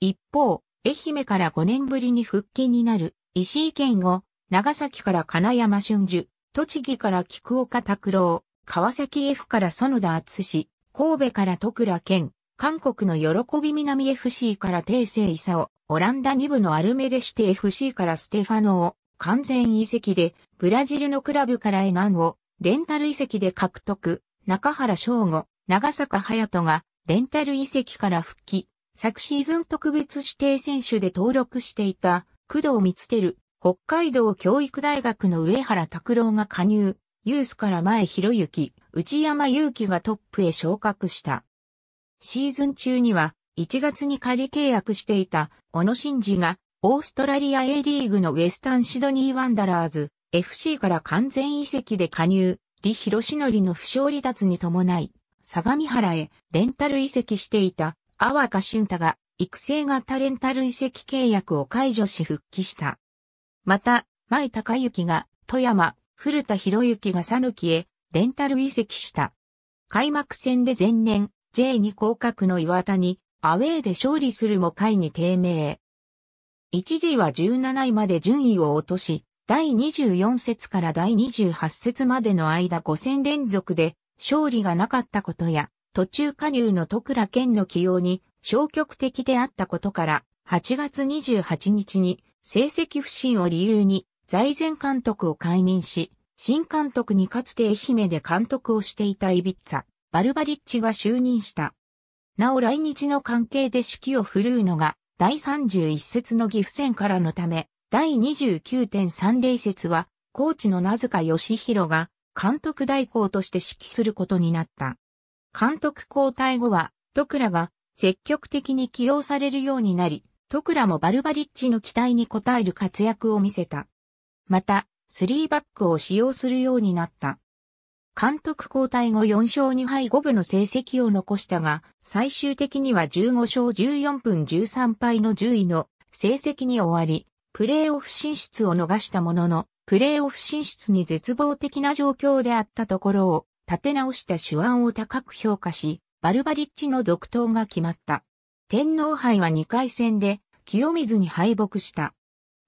一方、愛媛から5年ぶりに復帰になる、石井健吾、長崎から金山俊樹、栃木から菊岡拓郎、川崎 F から園田厚志、神戸から徳倉健、韓国の喜び南 FC から定世勲、オランダ2部のアルメレシテ FC からステファノを完全移籍で、ブラジルのクラブからエナンをレンタル移籍で獲得、中原翔吾、長坂隼人がレンタル移籍から復帰、昨シーズン特別指定選手で登録していた、工藤光輝、北海道教育大学の上原拓郎が加入、ユースから前広之、内山祐希がトップへ昇格した。シーズン中には、1月に仮契約していた、小野真嗣が、オーストラリア A リーグのウェスタンシドニーワンダラーズ、FC から完全移籍で加入、李広則の負傷離脱に伴い、相模原へレンタル移籍していた阿波加俊太が育成型レンタル移籍契約を解除し復帰した。また、前高幸が富山、古田博之が佐岐へレンタル移籍した。開幕戦で前年 J2 降格の岩田にアウェーで勝利するも会に低迷。一時は17位まで順位を落とし、第24節から第28節までの間5戦連続で勝利がなかったことや、途中加入の徳良健の起用に消極的であったことから、8月28日に成績不振を理由に財前監督を解任し、新監督にかつて愛媛で監督をしていたイビッツァ、バルバリッチが就任した。なお来日の関係で指揮を振るうのが、第31節の岐阜戦からのため、第29.30節は、コーチの名塚義弘が、監督代行として指揮することになった。監督交代後は、トクラが積極的に起用されるようになり、トクラもバルバリッチの期待に応える活躍を見せた。また、スリーバックを使用するようになった。監督交代後4勝2敗5分の成績を残したが、最終的には15勝14分13敗の10位の成績に終わり、プレーオフ進出を逃したものの、プレーオフ進出に絶望的な状況であったところを、立て直した手腕を高く評価し、バルバリッチの続投が決まった。天皇杯は2回戦で清水に敗北した。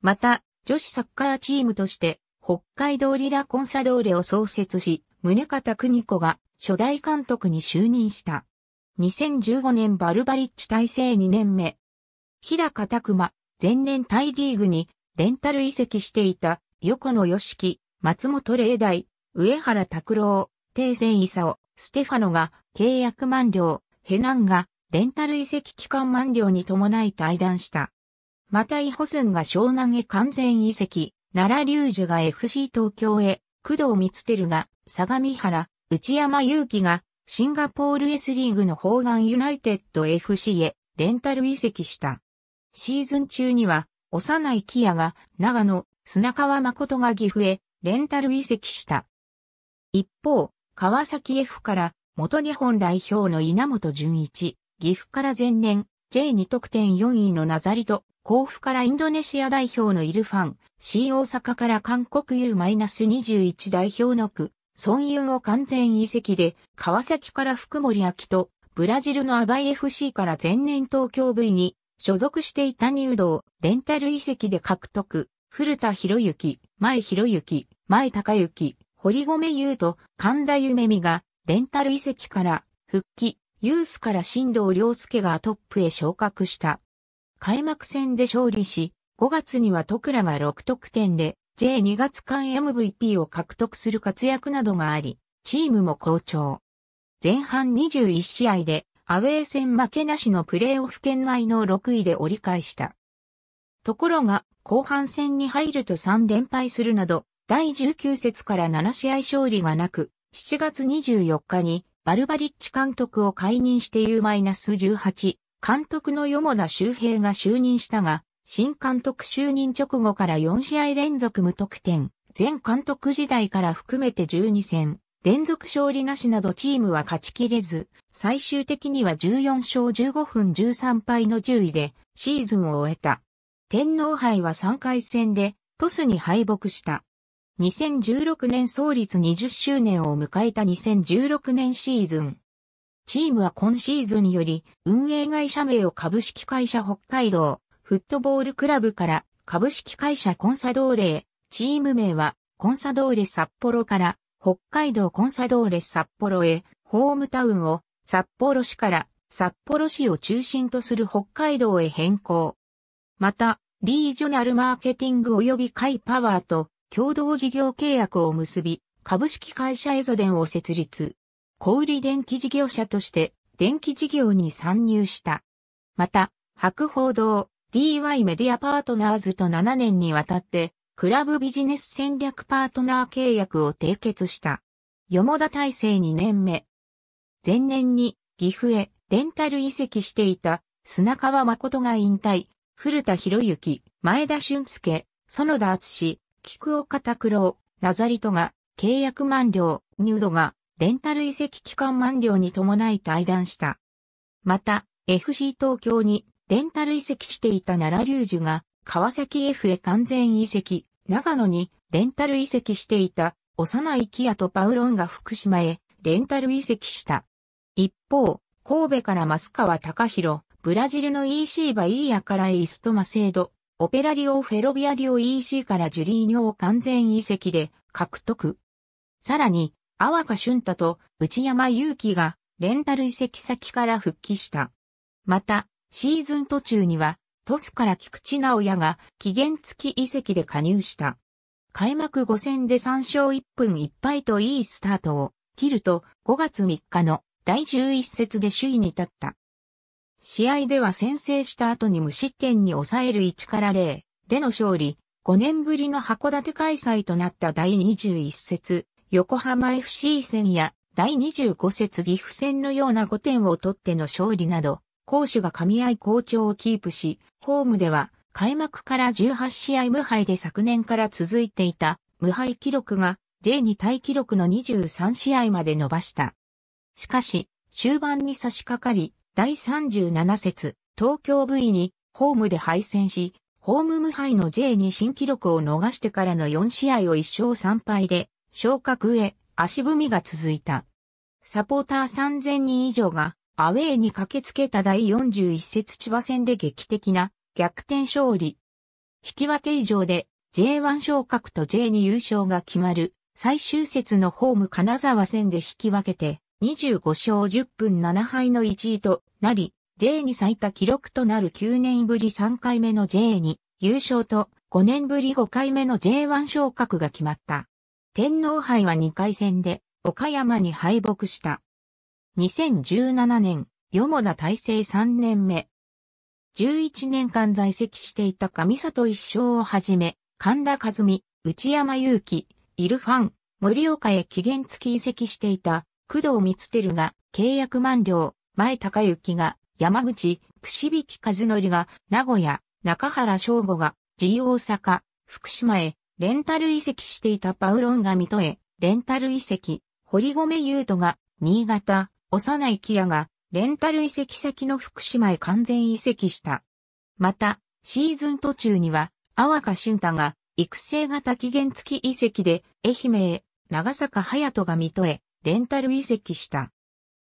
また、女子サッカーチームとして北海道リラコンサドーレを創設し、宗方邦子が初代監督に就任した。2015年バルバリッチ体制2年目。日高拓馬、前年タイリーグにレンタル移籍していた横野義樹、松本霊大、上原拓郎、定戦イサオ、ステファノが契約満了、ヘナンがレンタル移籍期間満了に伴い退団した。またイホスンが湘南へ完全移籍、奈良龍樹が FC 東京へ、工藤光輝が相模原、内山祐希がシンガポール S リーグの方眼ユナイテッド FC へレンタル移籍した。シーズン中には幼いキアが長野、砂川誠が岐阜へレンタル移籍した。一方、川崎 F から元日本代表の稲本淳一、岐阜から前年 J2 得点4位のナザリと甲府からインドネシア代表のイルファン、C 大阪から韓国 U-21 代表の区、孫ユンを完全移籍で、川崎から福森明と、ブラジルのアバイ FC から前年東京 V に所属していた入道、レンタル移籍で獲得、古田博之、前博之、前高之、堀米優と神田夢美がレンタル遺跡から復帰、ユースから新藤良介がトップへ昇格した。開幕戦で勝利し、5月には徳良が6得点で J2 月間 MVP を獲得する活躍などがあり、チームも好調。前半21試合でアウェー戦負けなしのプレーオフ圏内の6位で折り返した。ところが後半戦に入ると3連敗するなど第19節から7試合勝利がなく、7月24日にバルバリッチ監督を解任して U-18、監督のよもな周平が就任したが、新監督就任直後から4試合連続無得点、前監督時代から含めて12戦、連続勝利なしなどチームは勝ちきれず、最終的には14勝15分13敗の10位でシーズンを終えた。天皇杯は3回戦でトスに敗北した。2016年創立20周年を迎えた2016年シーズン。チームは今シーズンにより、運営会社名を株式会社北海道フットボールクラブから株式会社コンサドーレチーム名はコンサドーレ札幌から北海道コンサドーレ札幌へ、ホームタウンを札幌市から札幌市を中心とする北海道へ変更。また、リージョナルマーケティング及び海パワーと共同事業契約を結び、株式会社エゾデンを設立。小売電気事業者として電気事業に参入した。また、博報堂、DY メディアパートナーズと7年にわたって、クラブビジネス戦略パートナー契約を締結した。よだ体制2年目。前年に岐阜へレンタル移籍していた砂川誠が引退、古田博之、前田俊介、園田敦史、菊岡拓郎、ナザリトが契約満了、ニュードがレンタル移籍期間満了に伴い退団した。また、FC 東京にレンタル移籍していた奈良隆樹が川崎 F へ完全移籍、長野にレンタル移籍していた幼いキアとパウロンが福島へレンタル移籍した。一方、神戸からマスカワ隆弘、ブラジルの EC バイーアからイストマセード、オペラリオ・フェロビアリオ EC からジュリーニョを完全移籍で獲得。さらに、阿波加俊太と内山祐希がレンタル移籍先から復帰した。また、シーズン途中には、トスから菊池直也が期限付き移籍で加入した。開幕5戦で3勝1分1敗といいスタートを切ると5月3日の第11節で首位に立った。試合では先制した後に無失点に抑える1から0での勝利、5年ぶりの函館開催となった第21節、横浜 FC 戦や第25節岐阜戦のような5点を取っての勝利など、攻守が噛み合い好調をキープし、ホームでは開幕から18試合無敗で昨年から続いていた無敗記録が J2 対記録の23試合まで伸ばした。しかし、終盤に差し掛かり、第37節、東京 V にホームで敗戦し、ホーム無敗の J に新記録を逃してからの4試合を1勝3敗で、昇格へ足踏みが続いた。サポーター3000人以上がアウェーに駆けつけた第41節千葉戦で劇的な逆転勝利。引き分け以上で J1 昇格と J2 優勝が決まる最終節のホーム金沢戦で引き分けて25勝10分7敗の1位となり、J2 最多記録となる9年ぶり3回目の J2 優勝と5年ぶり5回目の J1 昇格が決まった。天皇杯は2回戦で岡山に敗北した。2017年、よもな体制3年目。11年間在籍していた上里一生をはじめ、神田和美、内山祐希、イルファン、森岡へ期限付き移籍していた工藤光輝が契約満了、前高幸が、山口、串引和則が、名古屋、中原翔吾が、G 大阪、福島へ、レンタル移籍していたパウロンが水戸へ、レンタル移籍、堀米優斗が、新潟、幼い木屋が、レンタル移籍先の福島へ完全移籍した。また、シーズン途中には、阿若俊太が、育成型期限付き移籍で、愛媛へ、長坂隼人が水戸へ、レンタル移籍した。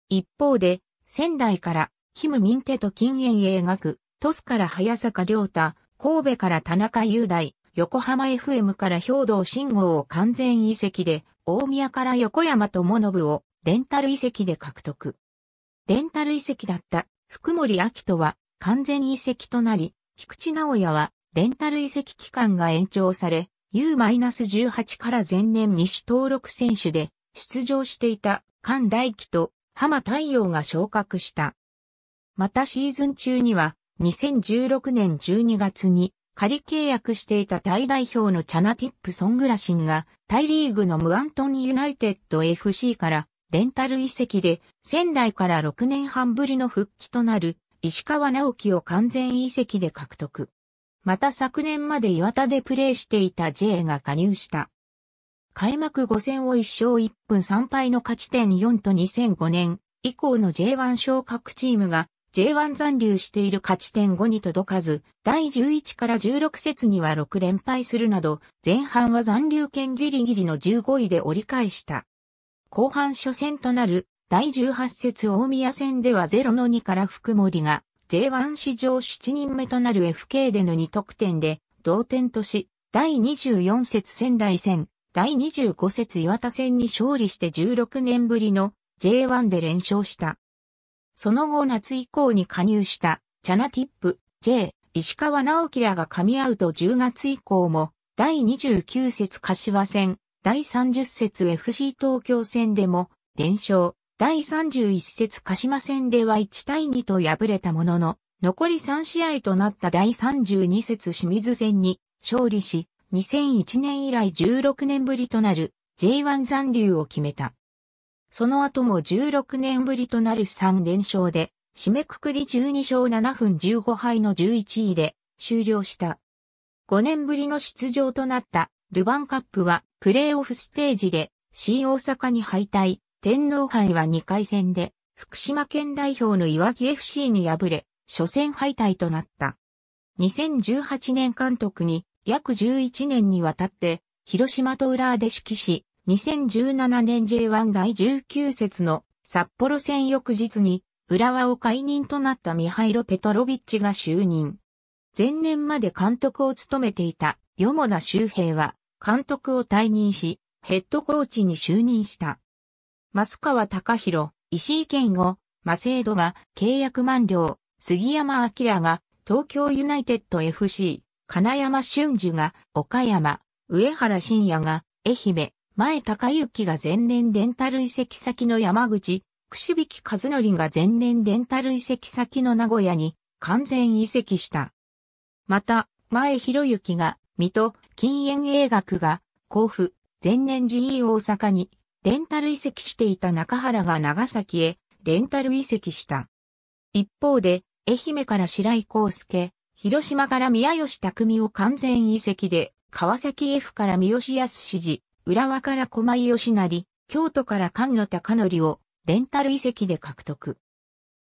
一方で、仙台から、キム・ミンテと金円描く、トスから早坂良太、神戸から田中雄大、横浜 FM から兵道信号を完全移籍で、大宮から横山智信をレンタル移籍で獲得。レンタル移籍だった福森明人は完全移籍となり、菊池直也はレンタル移籍期間が延長され、U-18 から前年西登録選手で出場していた菅大輝と浜太陽が昇格した。またシーズン中には、2016年12月に仮契約していたタイ代表のチャナティップ・ソングラシンが、タイリーグのムアントン・ユナイテッド FC からレンタル移籍で、仙台から6年半ぶりの復帰となる石川直樹を完全移籍で獲得。また昨年まで岩田でプレーしていた J が加入した。開幕5戦を1勝1分3敗の勝ち点4と2005年以降の J1 昇格チームが J1 残留している勝ち点5に届かず、第11から16節には6連敗するなど、前半は残留圏ギリギリの15位で折り返した。後半初戦となる第18節大宮戦では0の2から福森が J1 史上7人目となる FK での2得点で同点とし、第24節仙台戦、第25節岩田戦に勝利して16年ぶりの J1 で連勝した。その後夏以降に加入したチャナティップ、J、石川直樹らが噛み合うと10月以降も第29節柏戦、第30節 FC 東京戦でも連勝、第31節鹿島戦では1対2と敗れたものの、残り3試合となった第32節清水戦に勝利し、2001年以来16年ぶりとなる J1 残留を決めた。その後も16年ぶりとなる3連勝で、締めくくり12勝7分15敗の11位で終了した。5年ぶりの出場となったルヴァンカップはプレーオフステージで C 大阪に敗退、天皇杯は2回戦で福島県代表の岩木 FC に敗れ、初戦敗退となった。2018年監督に約11年にわたって、広島と浦和で指揮し、2017年 J1 第19節の札幌戦翌日に、浦和を解任となったミハイロ・ペトロビッチが就任。前年まで監督を務めていた、ヨモダ周平は、監督を退任し、ヘッドコーチに就任した。増川隆弘、石井健吾、マセイドが契約満了、杉山明が東京ユナイテッド FC、金山俊樹が岡山、上原信也が愛媛、前高幸が前年レンタル移籍先の山口、串引和則が前年レンタル移籍先の名古屋に完全移籍した。また、前博之が水戸、禁煙映学が甲府、前年 GE 大阪にレンタル移籍していた中原が長崎へレンタル移籍した。一方で、愛媛から白井康介、広島から宮吉匠を完全移籍で、川崎 F から三吉康史浦和から駒井義成、京都から菅野隆則をレンタル移籍で獲得。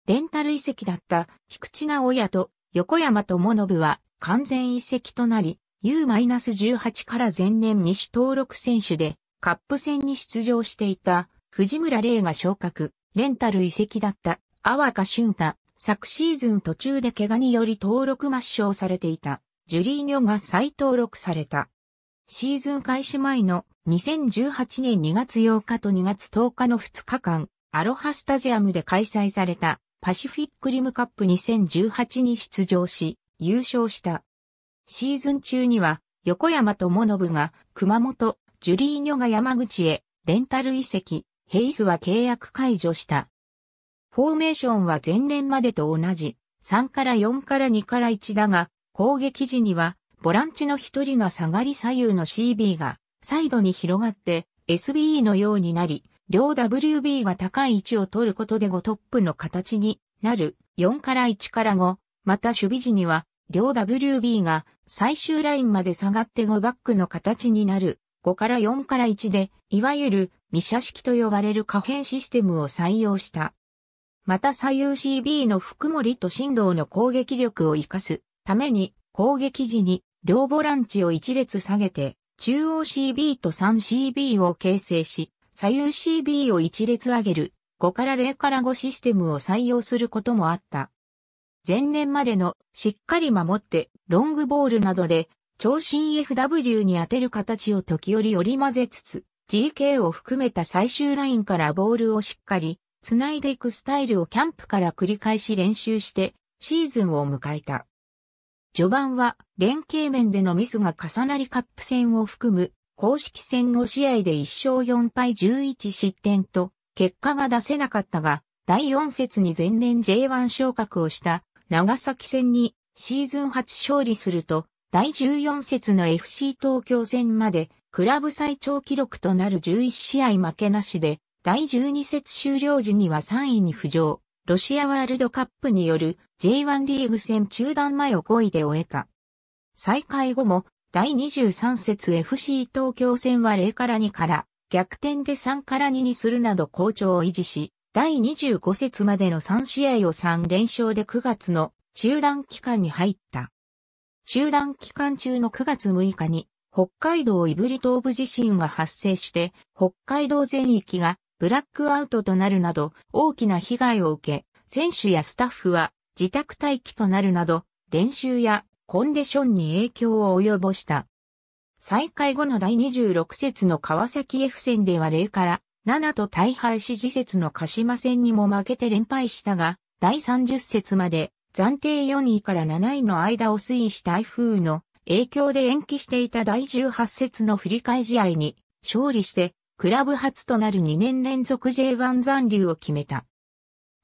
レンタル移籍だった菊池直也と横山智信は完全移籍となり、U-18 から前年西登録選手でカップ戦に出場していた藤村玲が昇格、レンタル移籍だった阿波香俊太、昨シーズン途中で怪我により登録抹消されていた、ジュリーニョが再登録された。シーズン開始前の2018年2月8日と2月10日の2日間、アロハスタジアムで開催されたパシフィックリムカップ2018に出場し、優勝した。シーズン中には、横山智信が熊本、ジュリーニョが山口へ、レンタル移籍、ヘイスは契約解除した。フォーメーションは前年までと同じ、3から4から2から1だが、攻撃時には、ボランチの一人が下がり左右の CB が、サイドに広がって、SBE のようになり、両 WB が高い位置を取ることで5トップの形になる、4から1から5、また守備時には、両 WB が最終ラインまで下がって5バックの形になる、5から4から1で、いわゆる、未射式と呼ばれる可変システムを採用した。また左右 CB の福森と振動の攻撃力を活かすために攻撃時に両ボランチを一列下げて中央 CB と 3CB を形成し左右 CB を一列上げる5から0から5システムを採用することもあった。前年までのしっかり守ってロングボールなどで長身 FW に当てる形を時折織り混ぜつつ GK を含めた最終ラインからボールをしっかり繋いでいくスタイルをキャンプから繰り返し練習してシーズンを迎えた。序盤は連携面でのミスが重なりカップ戦を含む公式戦5試合で1勝4敗11失点と結果が出せなかったが第4節に前年 J1 昇格をした長崎戦にシーズン初勝利すると第14節の FC 東京戦までクラブ最長記録となる11試合負けなしで第12節終了時には3位に浮上、ロシアワールドカップによる J1 リーグ戦中断前を5位で終えた。再開後も第23節 FC 東京戦は0から2から逆転で3から2にするなど好調を維持し、第25節までの3試合を3連勝で9月の中断期間に入った。中断期間中の9月6日に北海道胆振東部地震が発生して北海道全域がブラックアウトとなるなど大きな被害を受け、選手やスタッフは自宅待機となるなど練習やコンディションに影響を及ぼした。再開後の第26節の川崎 F 戦では0から7と大敗し次節の鹿島戦にも負けて連敗したが、第30節まで暫定4位から7位の間を推移した台風の影響で延期していた第18節の振り替試合に勝利してクラブ初となる2年連続 J1 残留を決めた。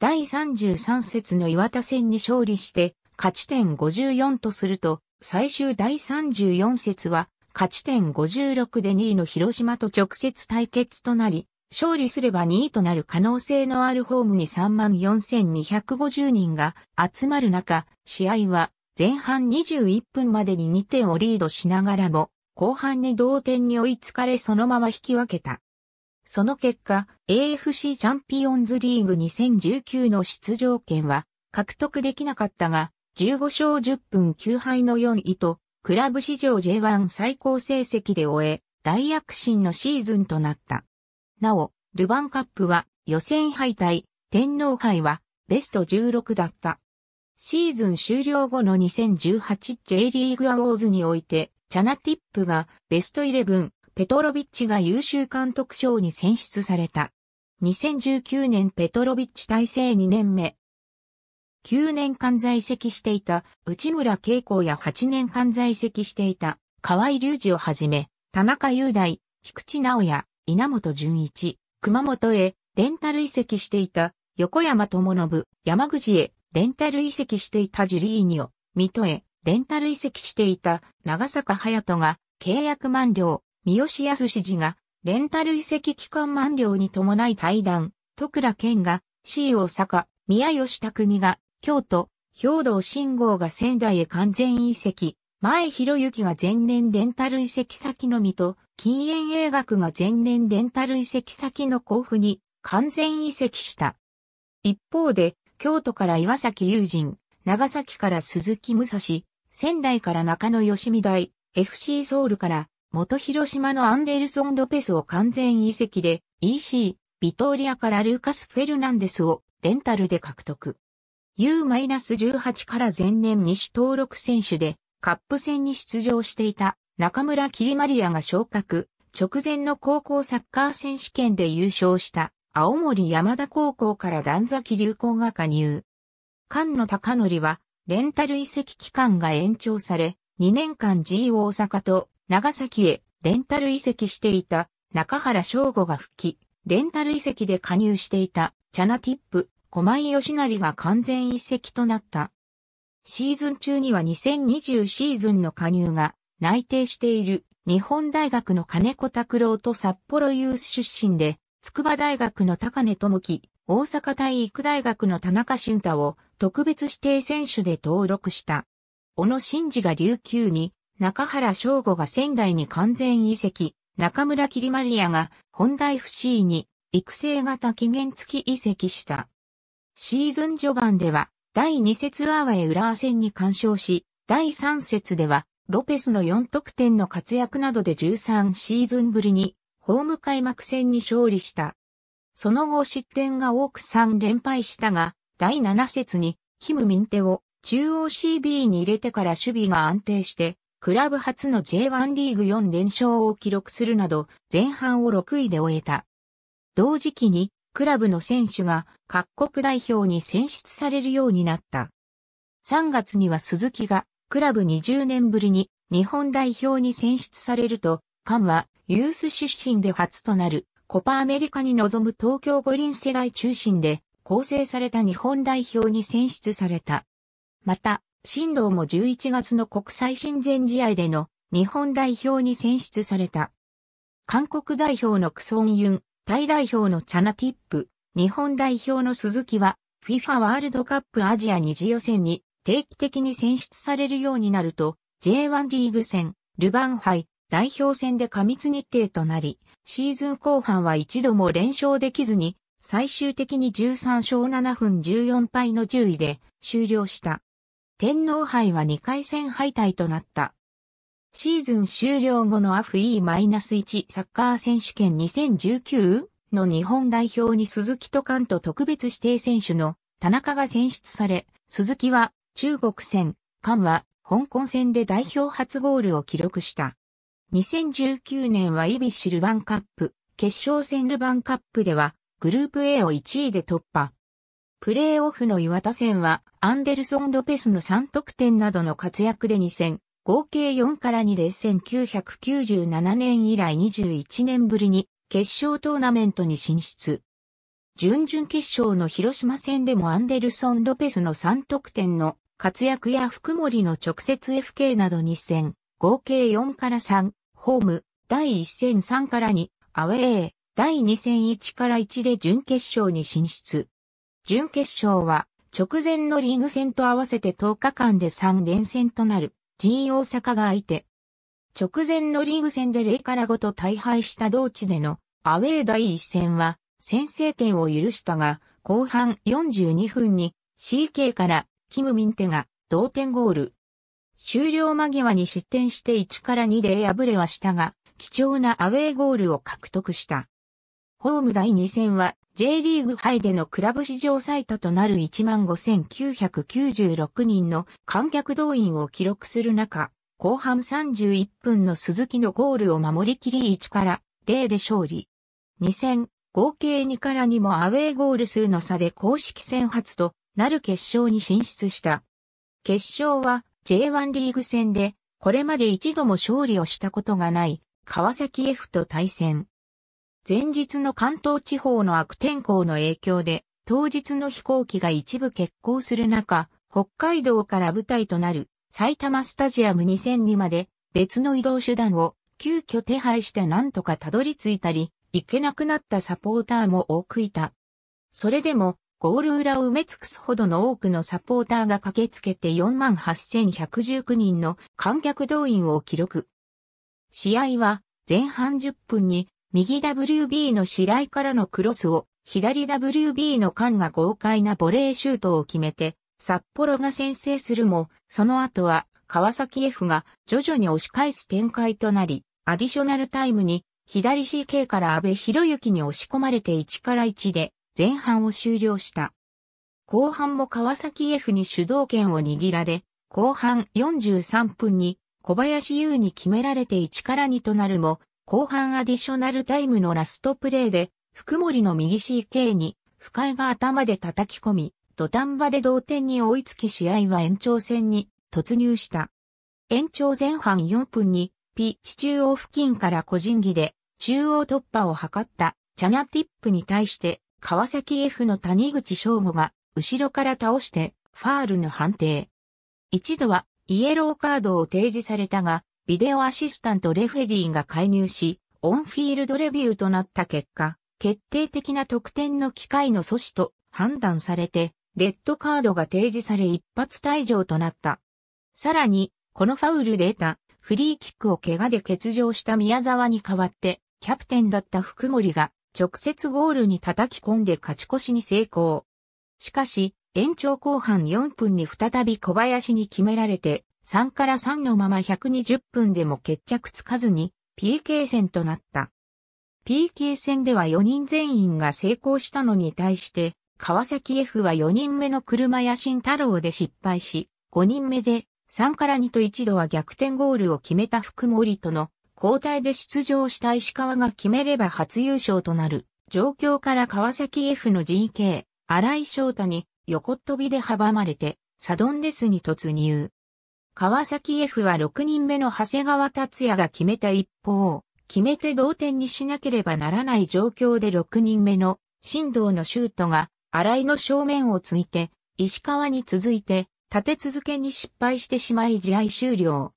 第33節の岩田戦に勝利して、勝ち点54とすると、最終第34節は、勝ち点56で2位の広島と直接対決となり、勝利すれば2位となる可能性のあるホームに34,250人が集まる中、試合は前半21分までに2点をリードしながらも、後半に同点に追いつかれそのまま引き分けた。その結果、AFC チャンピオンズリーグ2019の出場権は獲得できなかったが、15勝10分9敗の4位と、クラブ史上 J1 最高成績で終え、大躍進のシーズンとなった。なお、ルヴァンカップは予選敗退、天皇杯はベスト16だった。シーズン終了後の 2018J リーグアウォーズにおいて、チャナティップがベストイレブン、ペトロビッチが優秀監督賞に選出された。2019年ペトロビッチ体制2年目。9年間在籍していた内村恵子や8年間在籍していた河合隆二をはじめ、田中雄大、菊池直也、稲本淳一、熊本へレンタル移籍していた横山智信、山口へレンタル移籍していたジュリーニオ、水戸へレンタル移籍していた長坂隼人が契約満了、三好康氏がレンタル移籍期間満了に伴い対談、徳倉健が C 大阪、宮吉匠が京都、兵道信号が仙台へ完全移籍、前博之が前年レンタル移籍先のみと、禁煙映学が前年レンタル移籍先の甲府に完全移籍した。一方で、京都から岩崎友人、長崎から鈴木武蔵、仙台から中野吉見大、FC ソウルから元広島のアンデルソン・ロペスを完全移籍で EC、ビトーリアからルーカス・フェルナンデスをレンタルで獲得。U-18 から前年西登録選手でカップ戦に出場していた中村キリマリアが昇格、直前の高校サッカー選手権で優勝した青森山田高校から段崎流行が加入。菅野隆則はレンタル移籍期間が延長され、2年間 G 大阪と長崎へレンタル移籍していた中原翔吾が復帰、レンタル移籍で加入していたチャナティップ、小井義成が完全移籍となった。シーズン中には2020シーズンの加入が内定している日本大学の金子拓郎と札幌ユース出身で、筑波大学の高根智樹、大阪体育大学の田中俊太を特別指定選手で登録した。小野真嗣が琉球に、中原翔吾が仙台に完全移籍、中村キリマリアが本大不思議に育成型期限付き移籍した。シーズン序盤では、第2節アーワエ浦和戦に干渉し、第3節では、ロペスの4得点の活躍などで13シーズンぶりに、ホーム開幕戦に勝利した。その後失点が多く3連敗したが、第7節に、キム・ミンテを中央 CB に入れてから守備が安定して、クラブ初の J1 リーグ4連勝を記録するなど、前半を6位で終えた。同時期に、クラブの選手が各国代表に選出されるようになった。3月には鈴木が、クラブ20年ぶりに日本代表に選出されると、カンはユース出身で初となるコパアメリカに臨む東京五輪世代中心で構成された日本代表に選出された。また、新郎も11月の国際親善試合での日本代表に選出された。韓国代表のクソンユン、タイ代表のチャナティップ、日本代表の鈴木は、FIFA ワールドカップアジア2次予選に定期的に選出されるようになると、J1 リーグ戦、ルヴァン杯、代表戦で過密日程となり、シーズン後半は一度も連勝できずに最終的に13勝7分14敗の10位で終了した。天皇杯は2回戦敗退となった。シーズン終了後の FE-1 サッカー選手権 2019? の日本代表に鈴木と関と特別指定選手の田中が選出され、鈴木は中国戦、関は香港戦で代表初ゴールを記録した。2019年はイビシルバンカップ、決勝戦ルバンカップではグループ A を1位で突破。プレーオフの岩田戦は、アンデルソン・ロペスの3得点などの活躍で2戦、合計4から2で1997年以来21年ぶりに、決勝トーナメントに進出。準々決勝の広島戦でもアンデルソン・ロペスの3得点の活躍や福森の直接 FK など2戦、合計4から3、ホーム、第1戦3から2、アウェー、第2戦1から1で準決勝に進出。準決勝は直前のリーグ戦と合わせて10日間で3連戦となる G 大阪が相手。直前のリーグ戦で0から5と大敗した同地でのアウェー第1戦は先制点を許したが後半42分に CK からキム・ミンテが同点ゴール。終了間際に失点して1から2で敗れはしたが、貴重なアウェーゴールを獲得した。ホーム第2戦は J リーグ杯でのクラブ史上最多となる15,996人の観客動員を記録する中、後半31分の鈴木のゴールを守りきり1から0で勝利。2戦、合計2から2もアウェーゴール数の差で公式戦初となる決勝に進出した。決勝は J1 リーグ戦でこれまで一度も勝利をしたことがない川崎 F と対戦。前日の関東地方の悪天候の影響で、当日の飛行機が一部欠航する中、北海道から舞台となる埼玉スタジアム2 0 0 0にまで別の移動手段を急遽手配して何とかたどり着いたり、行けなくなったサポーターも多くいた。それでも、ゴール裏を埋め尽くすほどの多くのサポーターが駆けつけて48,119人の観客動員を記録。試合は前半10分に右 WB の白井からのクロスを、左 WB の間が豪快なボレーシュートを決めて、札幌が先制するも、その後は、川崎 F が徐々に押し返す展開となり、アディショナルタイムに、左 CK から安部博之に押し込まれて1から1で、前半を終了した。後半も川崎 F に主導権を握られ、後半43分に小林優に決められて1から2となるも、後半アディショナルタイムのラストプレーで、福森の右 CK に、深井が頭で叩き込み、土壇場で同点に追いつき試合は延長戦に突入した。延長前半4分に、ピッチ中央付近から個人技で中央突破を図ったチャナティップに対して、川崎 F の谷口翔吾が後ろから倒してファールの判定。一度はイエローカードを提示されたが、ビデオアシスタントレフェリーが介入し、オンフィールドレビューとなった結果、決定的な得点の機会の阻止と判断されて、レッドカードが提示され一発退場となった。さらに、このファウルで得たフリーキックを怪我で欠場した宮沢に代わって、キャプテンだった福森が直接ゴールに叩き込んで勝ち越しに成功。しかし、延長後半4分に再び小林に決められて、3から3のまま120分でも決着つかずに PK 戦となった。PK 戦では4人全員が成功したのに対して、川崎 F は4人目の車や新太郎で失敗し、5人目で3から2と1度は逆転ゴールを決めた福森との交代で出場した石川が決めれば初優勝となる状況から川崎 F の GK、荒井翔太に横っ飛びで阻まれてサドンデスに突入。川崎 F は6人目の長谷川達也が決めた一方、決めて同点にしなければならない状況で6人目の新動のシュートが荒井の正面をついて、石川に続いて立て続けに失敗してしまい試合終了。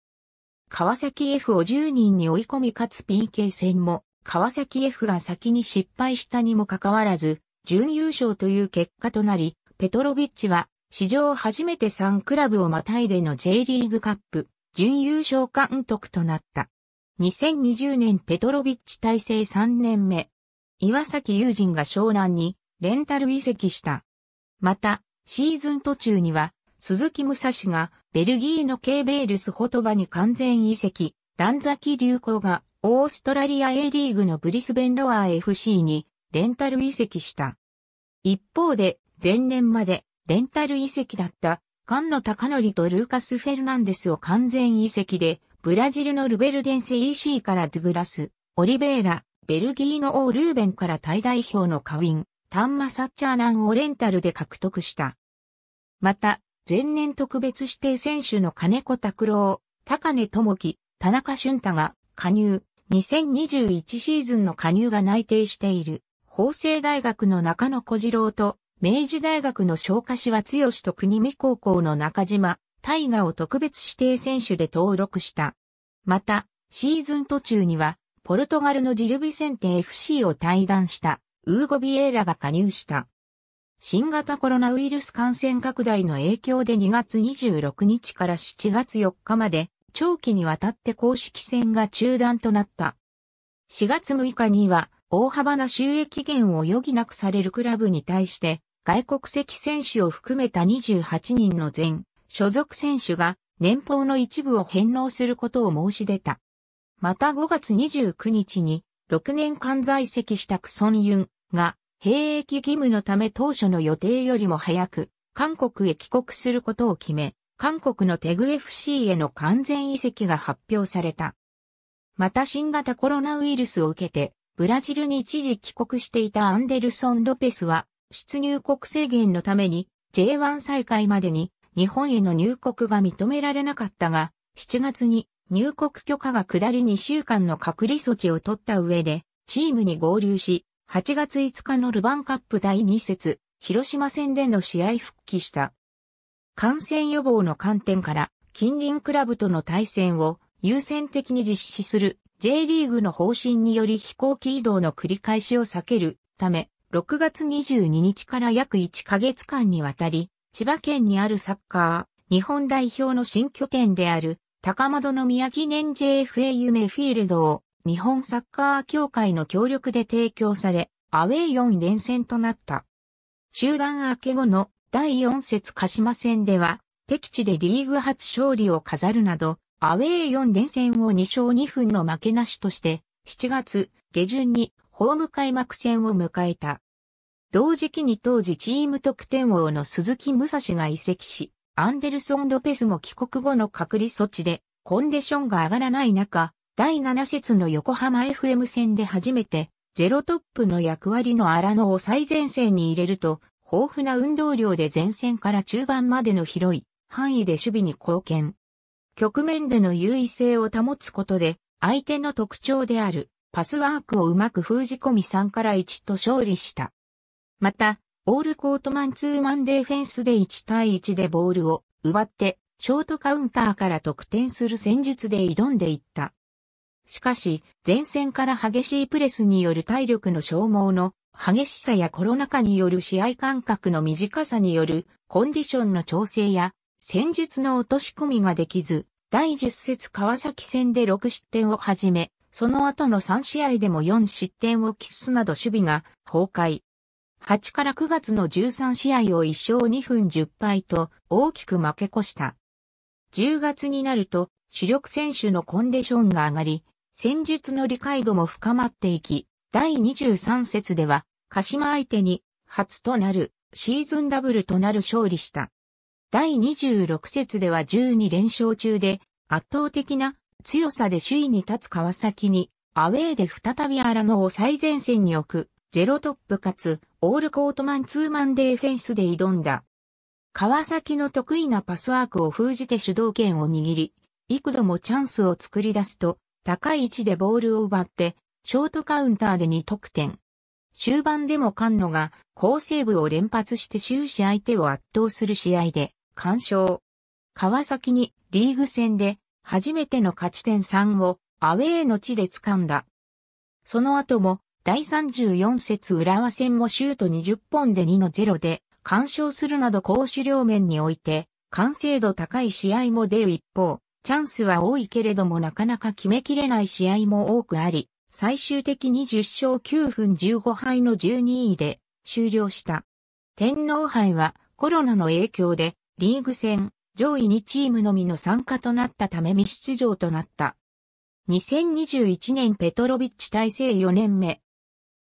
川崎 F を10人に追い込みかつ PK 戦も川崎 F が先に失敗したにもかかわらず、準優勝という結果となり、ペトロビッチは史上初めて3クラブをまたいでの J リーグカップ、準優勝監督となった。2020年ペトロビッチ体制3年目。岩崎友人が湘南にレンタル移籍した。また、シーズン途中には、鈴木武蔵がベルギーのケーベールスホトバに完全移籍、段崎流行がオーストラリア A リーグのブリスベンロア FC にレンタル移籍した。一方で、前年までレンタル遺跡だった菅野高則とルーカス・フェルナンデスを完全遺跡で、ブラジルのルベルデンセ EC からドゥグラス、オリベーラ、ベルギーのオールーベンから大代表のカウィン、タンマ・サッチャーナンをレンタルで獲得した。また、前年特別指定選手の金子拓郎、高根智樹、田中俊太が加入、2021シーズンの加入が内定している、法政大学の中野小次郎と明治大学の昇華子は強しと国見高校の中島、大河を特別指定選手で登録した。また、シーズン途中には、ポルトガルのジルビセンテ FC を退団した、ウーゴ・ビエーラが加入した。新型コロナウイルス感染拡大の影響で2月26日から7月4日まで、長期にわたって公式戦が中断となった。4月6日には、大幅な収益減を余儀なくされるクラブに対して、外国籍選手を含めた28人の全所属選手が年俸の一部を返納することを申し出た。また5月29日に6年間在籍したクソンユンが兵役義務のため当初の予定よりも早く韓国へ帰国することを決め、韓国のテグ FC への完全移籍が発表された。また新型コロナウイルスを受けて、ブラジルに一時帰国していたアンデルソン・ロペスは、出入国制限のために J1 再開までに日本への入国が認められなかったが、7月に入国許可が下り2週間の隔離措置を取った上で、チームに合流し、8月5日のルヴァンカップ第2節、広島戦での試合復帰した。感染予防の観点から、近隣クラブとの対戦を優先的に実施する J リーグの方針により飛行機移動の繰り返しを避けるため、6月22日から約1ヶ月間にわたり、千葉県にあるサッカー、日本代表の新拠点である、高窓の宮記念 JFA 夢フィールドを、日本サッカー協会の協力で提供され、アウェイ4連戦となった。中断明け後の第4節鹿島戦では、敵地でリーグ初勝利を飾るなど、アウェイ4連戦を2勝2分の負けなしとして、7月下旬にホーム開幕戦を迎えた。同時期に当時チーム得点王の鈴木武蔵が移籍し、アンデルソン・ロペスも帰国後の隔離措置でコンディションが上がらない中、第7節の横浜 FM 戦で初めてゼロトップの役割の荒野を最前線に入れると、豊富な運動量で前線から中盤までの広い範囲で守備に貢献。局面での優位性を保つことで、相手の特徴であるパスワークをうまく封じ込み3から1と勝利した。また、オールコートマンツーマンデーフェンスで1対1でボールを奪って、ショートカウンターから得点する戦術で挑んでいった。しかし、前線から激しいプレスによる体力の消耗の激しさやコロナ禍による試合間隔の短さによるコンディションの調整や戦術の落とし込みができず、第10節川崎戦で6失点をはじめ、その後の3試合でも4失点を喫すなど守備が崩壊。8から9月の13試合を1勝2分10敗と大きく負け越した。10月になると主力選手のコンディションが上がり、戦術の理解度も深まっていき、第23節では鹿島相手に初となるシーズンダブルとなる勝利した。第26節では12連勝中で圧倒的な強さで首位に立つ川崎に、アウェーで再び荒野を最前線に置く、ゼロトップかつ、オールコートマンツーマンデーフェンスで挑んだ。川崎の得意なパスワークを封じて主導権を握り、幾度もチャンスを作り出すと、高い位置でボールを奪って、ショートカウンターで2得点。終盤でも菅野が好セーブを連発して終始相手を圧倒する試合で、完勝。川崎にリーグ戦で初めての勝ち点3をアウェーの地で掴んだ。その後も、第34節浦和戦もシュート20本で2の0で、干渉するなど攻守両面において、完成度高い試合も出る一方、チャンスは多いけれどもなかなか決めきれない試合も多くあり、最終的に10勝9分15敗の12位で終了した。天皇杯はコロナの影響でリーグ戦、上位2チームのみの参加となったため未出場となった。2021年ペトロビッチ体制4年目。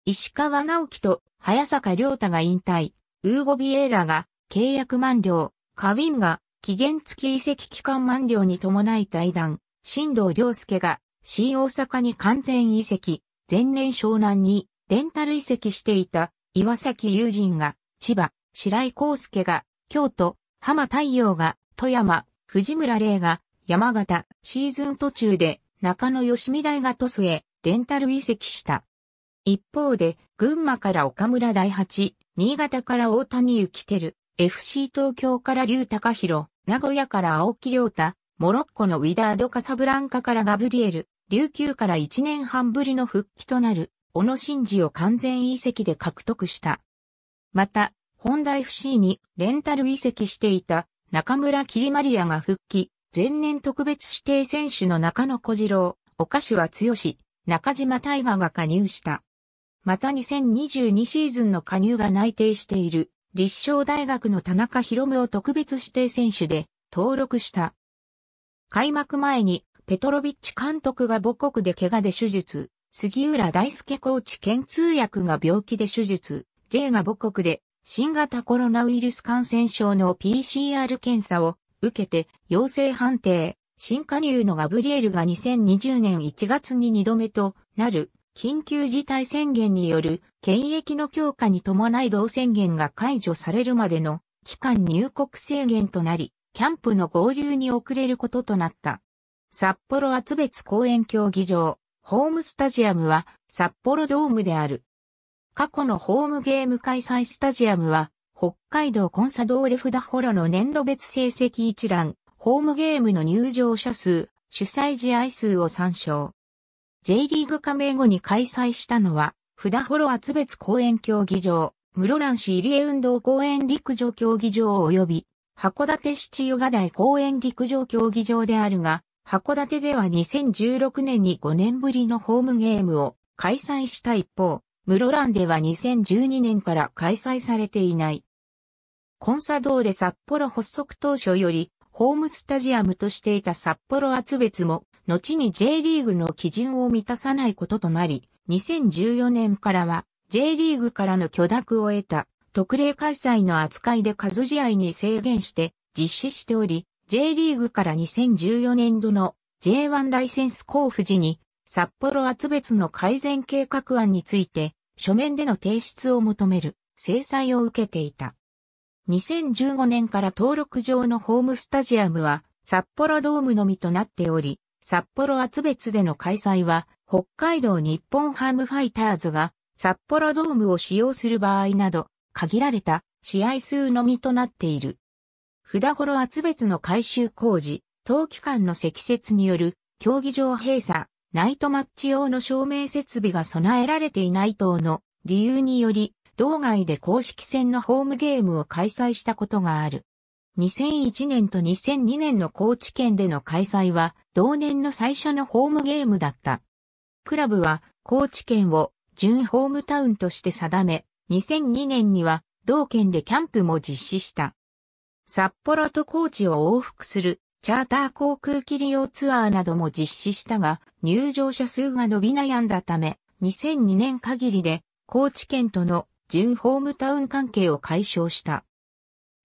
石川直樹と早坂良太が引退、ウーゴビエーラが契約満了、カウィンが期限付き移籍期間満了に伴い対談、新藤良介が新大阪に完全移籍、前年湘南にレンタル移籍していた岩崎友人が千葉、白井康介が京都、浜太陽が富山、藤村玲が山形、シーズン途中で中野吉見大がトスへレンタル移籍した。一方で、群馬から岡村大八、新潟から大谷幸輝、FC 東京から竜高弘、名古屋から青木亮太、モロッコのウィダード・カサブランカからガブリエル、琉球から1年半ぶりの復帰となる、小野真二を完全移籍で獲得した。また、本大 FC にレンタル移籍していた中村霧マリアが復帰、前年特別指定選手の中野小次郎、岡は強し、中島大河が加入した。また2022シーズンの加入が内定している、立正大学の田中博夢を特別指定選手で登録した。開幕前に、ペトロビッチ監督が母国で怪我で手術、杉浦大輔コーチ兼通訳が病気で手術、J が母国で新型コロナウイルス感染症の PCR 検査を受けて陽性判定。新加入のガブリエルが2020年1月に2度目となる緊急事態宣言による検疫の強化に伴い同宣言が解除されるまでの期間入国制限となり、キャンプの合流に遅れることとなった。札幌厚別公園競技場、ホームスタジアムは札幌ドームである。過去のホームゲーム開催スタジアムは、北海道コンサドーレフダホロの年度別成績一覧、ホームゲームの入場者数、主催試合数を参照。J リーグ加盟後に開催したのは、フダホロ厚別公園競技場、室蘭市入江運動公園陸上競技場及び、函館市千代ヶ台公園陸上競技場であるが、函館では2016年に5年ぶりのホームゲームを開催した一方、室蘭では2012年から開催されていない。コンサドーレ札幌発足当初より、ホームスタジアムとしていた札幌厚別も、後に J リーグの基準を満たさないこととなり、2014年からは J リーグからの許諾を得た特例開催の扱いで数試合に制限して実施しており、J リーグから2014年度の J1 ライセンス交付時に札幌厚別の改善計画案について書面での提出を求める制裁を受けていた。2015年から登録上のホームスタジアムは札幌ドームのみとなっており、札幌厚別での開催は北海道日本ハムファイターズが札幌ドームを使用する場合など限られた試合数のみとなっている。札幌厚別の改修工事、当期間の積雪による競技場閉鎖、ナイトマッチ用の照明設備が備えられていない等の理由により、道外で公式戦のホームゲームを開催したことがある。2001年と2002年の高知県での開催は、同年の最初のホームゲームだった。クラブは、高知県を準ホームタウンとして定め、2002年には、同県でキャンプも実施した。札幌と高知を往復するチャーター航空機利用ツアーなども実施したが、入場者数が伸び悩んだため、2002年限りで、高知県との準ホームタウン関係を解消した。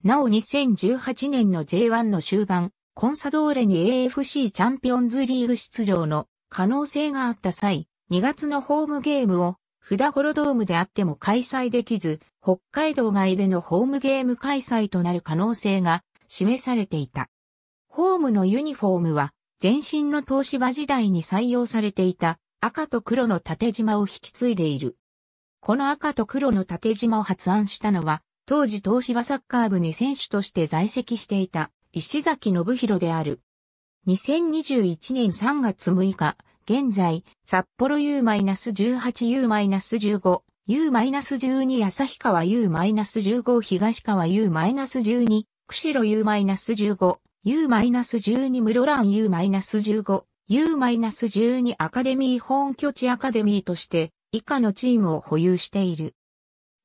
なお2018年の J1 の終盤、コンサドーレに AFC チャンピオンズリーグ出場の可能性があった際、2月のホームゲームを、札幌ドームであっても開催できず、北海道外でのホームゲーム開催となる可能性が示されていた。ホームのユニフォームは、前身の東芝時代に採用されていた赤と黒の縦縞を引き継いでいる。この赤と黒の縦縞を発案したのは、当時東芝サッカー部に選手として在籍していた石崎信弘である。2021年3月6日、現在、札幌 U-18U-15、U-12 旭川 U-15 東川 U-12、釧路 U-15、U-12 室蘭 U-15、U-12 アカデミー本拠地アカデミーとして以下のチームを保有している。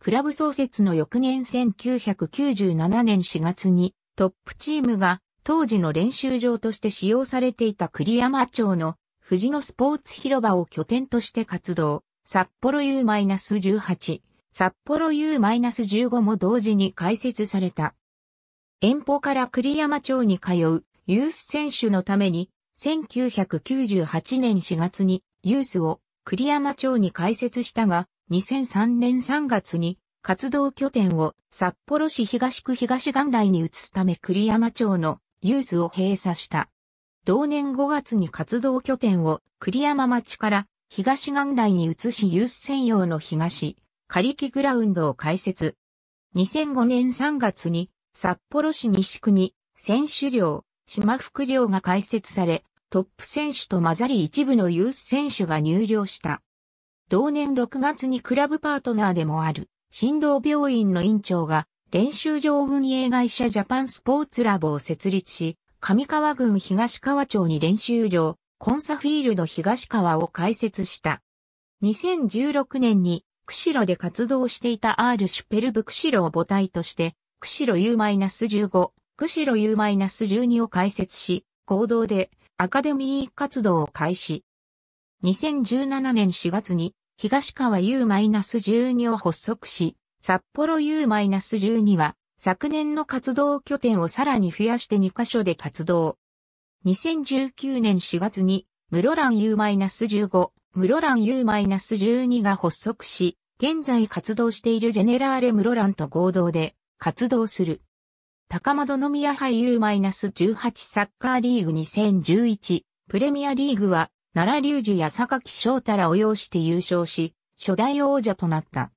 クラブ創設の翌年1997年4月にトップチームが当時の練習場として使用されていた栗山町の富士野スポーツ広場を拠点として活動。札幌 U-18、札幌 U-15 も同時に開設された。遠方から栗山町に通うユース選手のために、1998年4月にユースを栗山町に開設したが、2003年3月に活動拠点を札幌市東区東元来に移すため栗山町のユースを閉鎖した。同年5月に活動拠点を栗山町から東元来に移しユース専用の東、カリキグラウンドを開設。2005年3月に札幌市西区に選手寮、島副寮が開設され、トップ選手と混ざり一部のユース選手が入寮した。同年6月にクラブパートナーでもある、振動病院の院長が、練習場運営会社ジャパンスポーツラボを設立し、上川郡東川町に練習場、コンサフィールド東川を開設した。2016年に、釧路で活動していた R シュペルブ釧路を母体として、釧路 U-15、釧路 U-12 を開設し、合同でアカデミー活動を開始。2017年4月に東川 U-12 を発足し、札幌 U-12 は昨年の活動拠点をさらに増やして2カ所で活動。2019年4月に室蘭 U-15、室蘭 U-12 が発足し、現在活動しているジェネラーレ室蘭と合同で活動する。高窓宮俳優1 8サッカーリーグ2011プレミアリーグは奈良隆樹や榊翔太らを擁して優勝し、初代王者となった。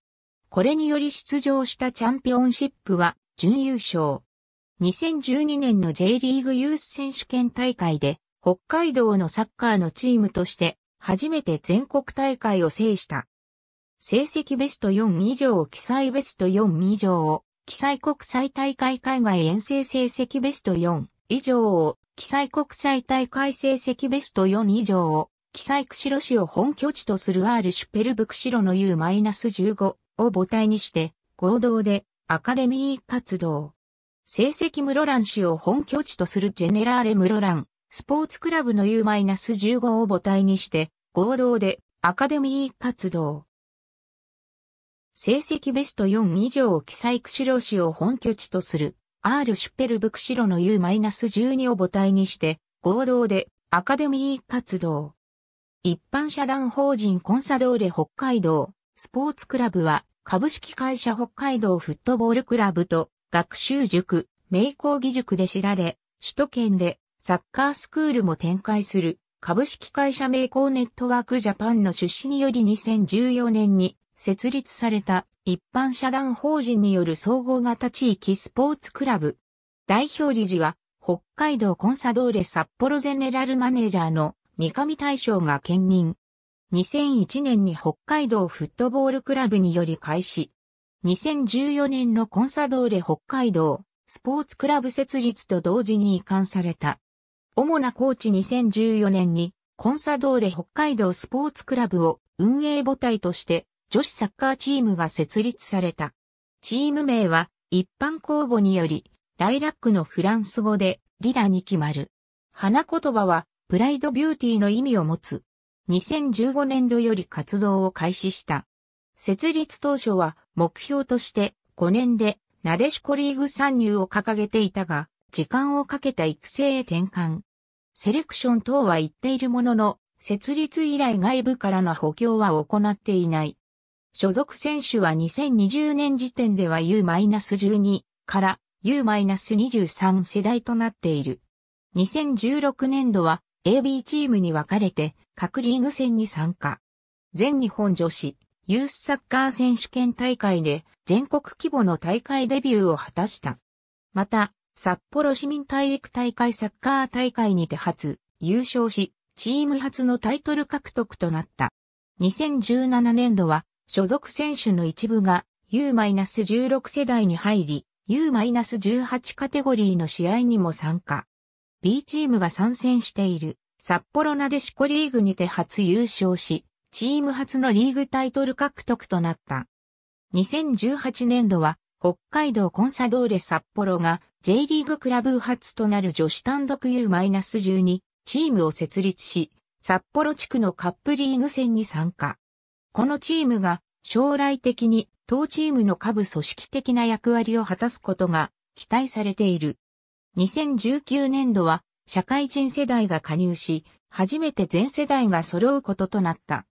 これにより出場したチャンピオンシップは準優勝。2012年の J リーグユース選手権大会で北海道のサッカーのチームとして初めて全国大会を制した。成績ベスト4以上記載ベスト4以上を記載国際大会海外遠征成績ベスト4以上を、記載国際大会成績ベスト4以上を、記載釧路市を本拠地とするアールシュペルブ釧路の U-15 を母体にして、合同でアカデミー活動。成績室蘭市を本拠地とするジェネラーレ室蘭、スポーツクラブの U-15 を母体にして、合同でアカデミー活動。成績ベスト4以上を記載釧路市を本拠地とする、R シュペルブ釧路の U-12 を母体にして、合同でアカデミー活動。一般社団法人コンサドーレ北海道スポーツクラブは株式会社北海道フットボールクラブと学習塾、名工義塾で知られ、首都圏でサッカースクールも展開する株式会社名工ネットワークジャパンの出資により2014年に設立された一般社団法人による総合型地域スポーツクラブ。代表理事は北海道コンサドーレ札幌ゼネラルマネージャーの三上大将が兼任。2001年に北海道フットボールクラブにより開始。2014年のコンサドーレ北海道スポーツクラブ設立と同時に移管された。主なコーチ2014年にコンサドーレ北海道スポーツクラブを運営母体として女子サッカーチームが設立された。チーム名は一般公募により、ライラックのフランス語でリラに決まる。花言葉はプライドビューティーの意味を持つ。2015年度より活動を開始した。設立当初は目標として5年でなでしこリーグ参入を掲げていたが、時間をかけた育成へ転換。セレクション等は言っているものの、設立以来外部からの補強は行っていない。所属選手は2020年時点では U-12 から U-23 世代となっている。2016年度は AB チームに分かれて各リーグ戦に参加。全日本女子ユースサッカー選手権大会で全国規模の大会デビューを果たした。また、札幌市民体育大会サッカー大会にて初優勝し、チーム初のタイトル獲得となった。2017年度は所属選手の一部が U-16 世代に入り、U-18 カテゴリーの試合にも参加。B チームが参戦している札幌なでしこリーグにて初優勝し、チーム初のリーグタイトル獲得となった。2018年度は北海道コンサドーレ札幌が J リーグクラブ初となる女子単独 U-12 チームを設立し、札幌地区のカップリーグ戦に参加。このチームが将来的に当チームの下部組織的な役割を果たすことが期待されている。2019年度は社会人世代が加入し、初めて全世代が揃うこととなった。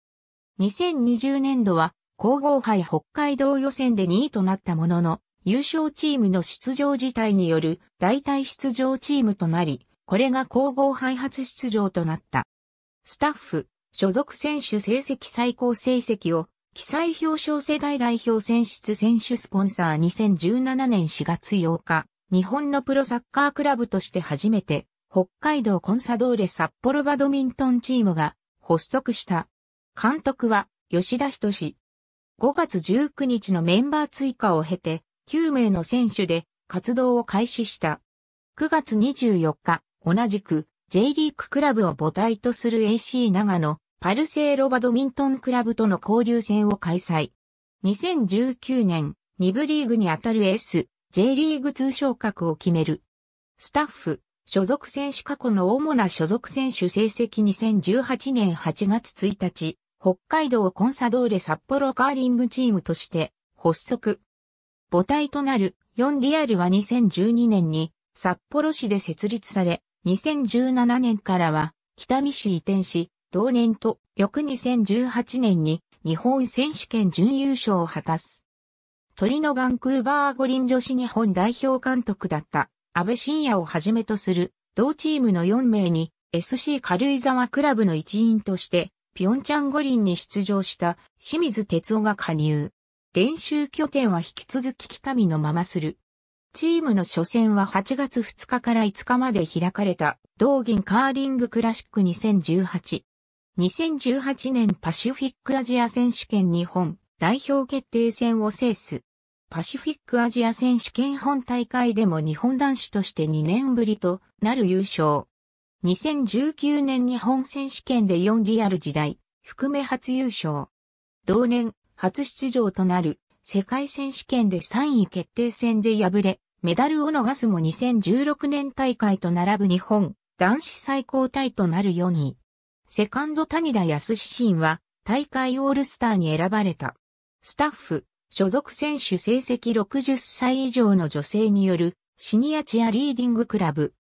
2020年度は皇后杯北海道予選で2位となったものの、優勝チームの出場自体による代替出場チームとなり、これが皇后杯初出場となった。スタッフ、所属選手成績最高成績を、記載表彰世代代表選出選手スポンサー2017年4月8日、日本のプロサッカークラブとして初めて、北海道コンサドーレ札幌バドミントンチームが発足した。監督は吉田人志。5月19日のメンバー追加を経て、9名の選手で活動を開始した。9月24日、同じく J リーククラブを母体とする AC 長野、パルセーロバドミントンクラブとの交流戦を開催。2019年、2部リーグにあたる S、J リーグ通称格を決める。スタッフ、所属選手過去の主な所属選手成績2018年8月1日、北海道コンサドーレ札幌カーリングチームとして発足。母体となる4リアルは2012年に札幌市で設立され、2017年からは北見市移転し、同年と翌2018年に日本選手権準優勝を果たす。鳥のバンクーバー五輪女子日本代表監督だった安倍晋也をはじめとする同チームの4名に SC 軽井沢クラブの一員としてピョンチャン五輪に出場した清水哲夫が加入。練習拠点は引き続き北見のままする。チームの初戦は8月2日から5日まで開かれた、同銀カーリングクラシック2018。2018年パシフィックアジア選手権日本代表決定戦を制す。パシフィックアジア選手権本大会でも日本男子として2年ぶりとなる優勝。2019年日本選手権で4リアル時代、含め初優勝。同年、初出場となる世界選手権で3位決定戦で敗れ、メダルを逃すも2016年大会と並ぶ日本男子最高体となる4位。セカンド谷田康信は大会オールスターに選ばれた。スタッフ、所属選手成績60歳以上の女性によるシニアチアリーディングクラブ。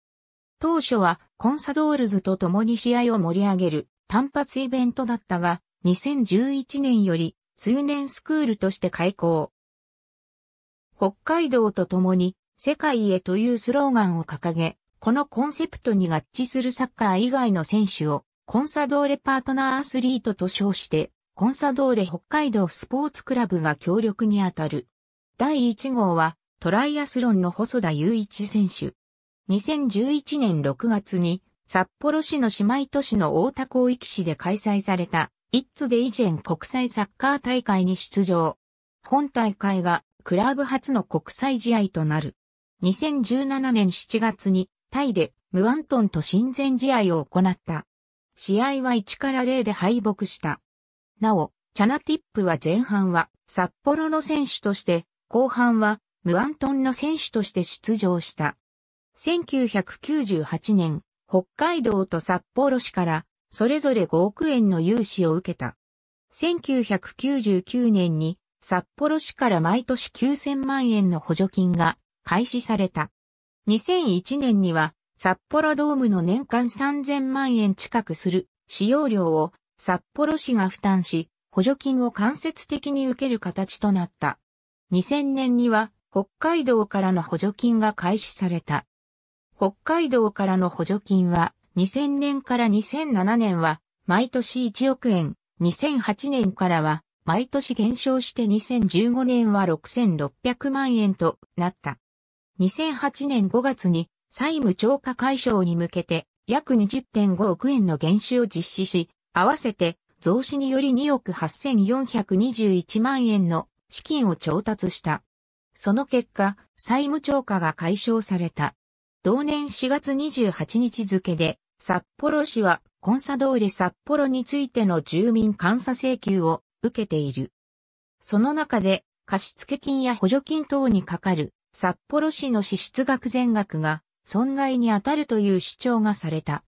当初はコンサドールズと共に試合を盛り上げる単発イベントだったが、2011年より通年スクールとして開校。北海道と共に世界へというスローガンを掲げ、このコンセプトに合致するサッカー以外の選手をコンサドーレパートナーアスリートと称して、コンサドーレ北海道スポーツクラブが協力にあたる。第1号は、トライアスロンの細田雄一選手。2011年6月に、札幌市の姉妹都市の大田広域市で開催された、イッツで以前国際サッカー大会に出場。本大会がクラブ初の国際試合となる。2017年7月にタイでムアントンと親善試合を行った。試合は1から0で敗北した。なお、チャナティップは前半は札幌の選手として、後半はムアントンの選手として出場した。1998年、北海道と札幌市からそれぞれ5億円の融資を受けた。1999年に札幌市から毎年9000万円の補助金が開始された。2001年には札幌ドームの年間3000万円近くする使用料を札幌市が負担し、補助金を間接的に受ける形となった。2000年には北海道からの補助金が開始された。北海道からの補助金は2000年から2007年は毎年1億円、2008年からは毎年減少して2015年は6600万円となった。2008年5月に債務超過解消に向けて約20.5億円の減収を実施し、合わせて増資により2億8421万円の資金を調達した。その結果、債務超過が解消された。同年4月28日付で、札幌市はコンサドーレ札幌についての住民監査請求を受けている。その中で、貸付金や補助金等にかかる札幌市の支出額全額が損害に当たるという主張がされた。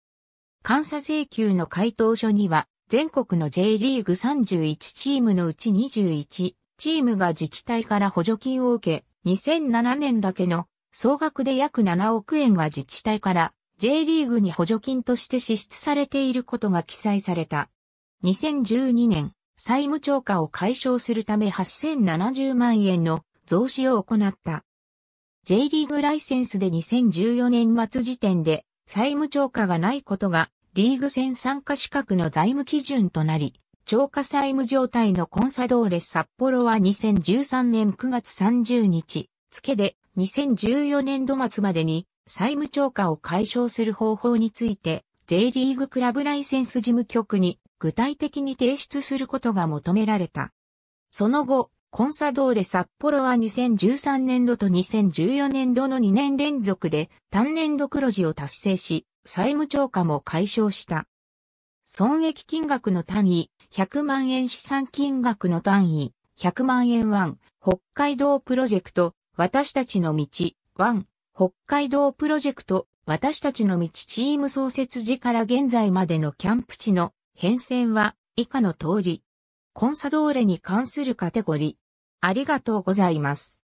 監査請求の回答書には、全国の J リーグ31チームのうち21チームが自治体から補助金を受け、2007年だけの総額で約7億円が自治体から J リーグに補助金として支出されていることが記載された。2012年、債務超過を解消するため8070万円の増資を行った。J リーグライセンスで2014年末時点で債務超過がないことがリーグ戦参加資格の財務基準となり、超過債務状態のコンサドーレ札幌は2013年9月30日付で2014年度末までに債務超過を解消する方法について J リーグクラブライセンス事務局に具体的に提出することが求められた。その後、コンサドーレ札幌は2013年度と2014年度の2年連続で単年度黒字を達成し、債務超過も解消した。損益金額の単位、100万円資産金額の単位、100万円ワン、北海道プロジェクト、私たちの道、ワン、北海道プロジェクト、私たちの道チーム創設時から現在までのキャンプ地の変遷は以下の通り。コンサドーレに関するカテゴリー。ありがとうございます。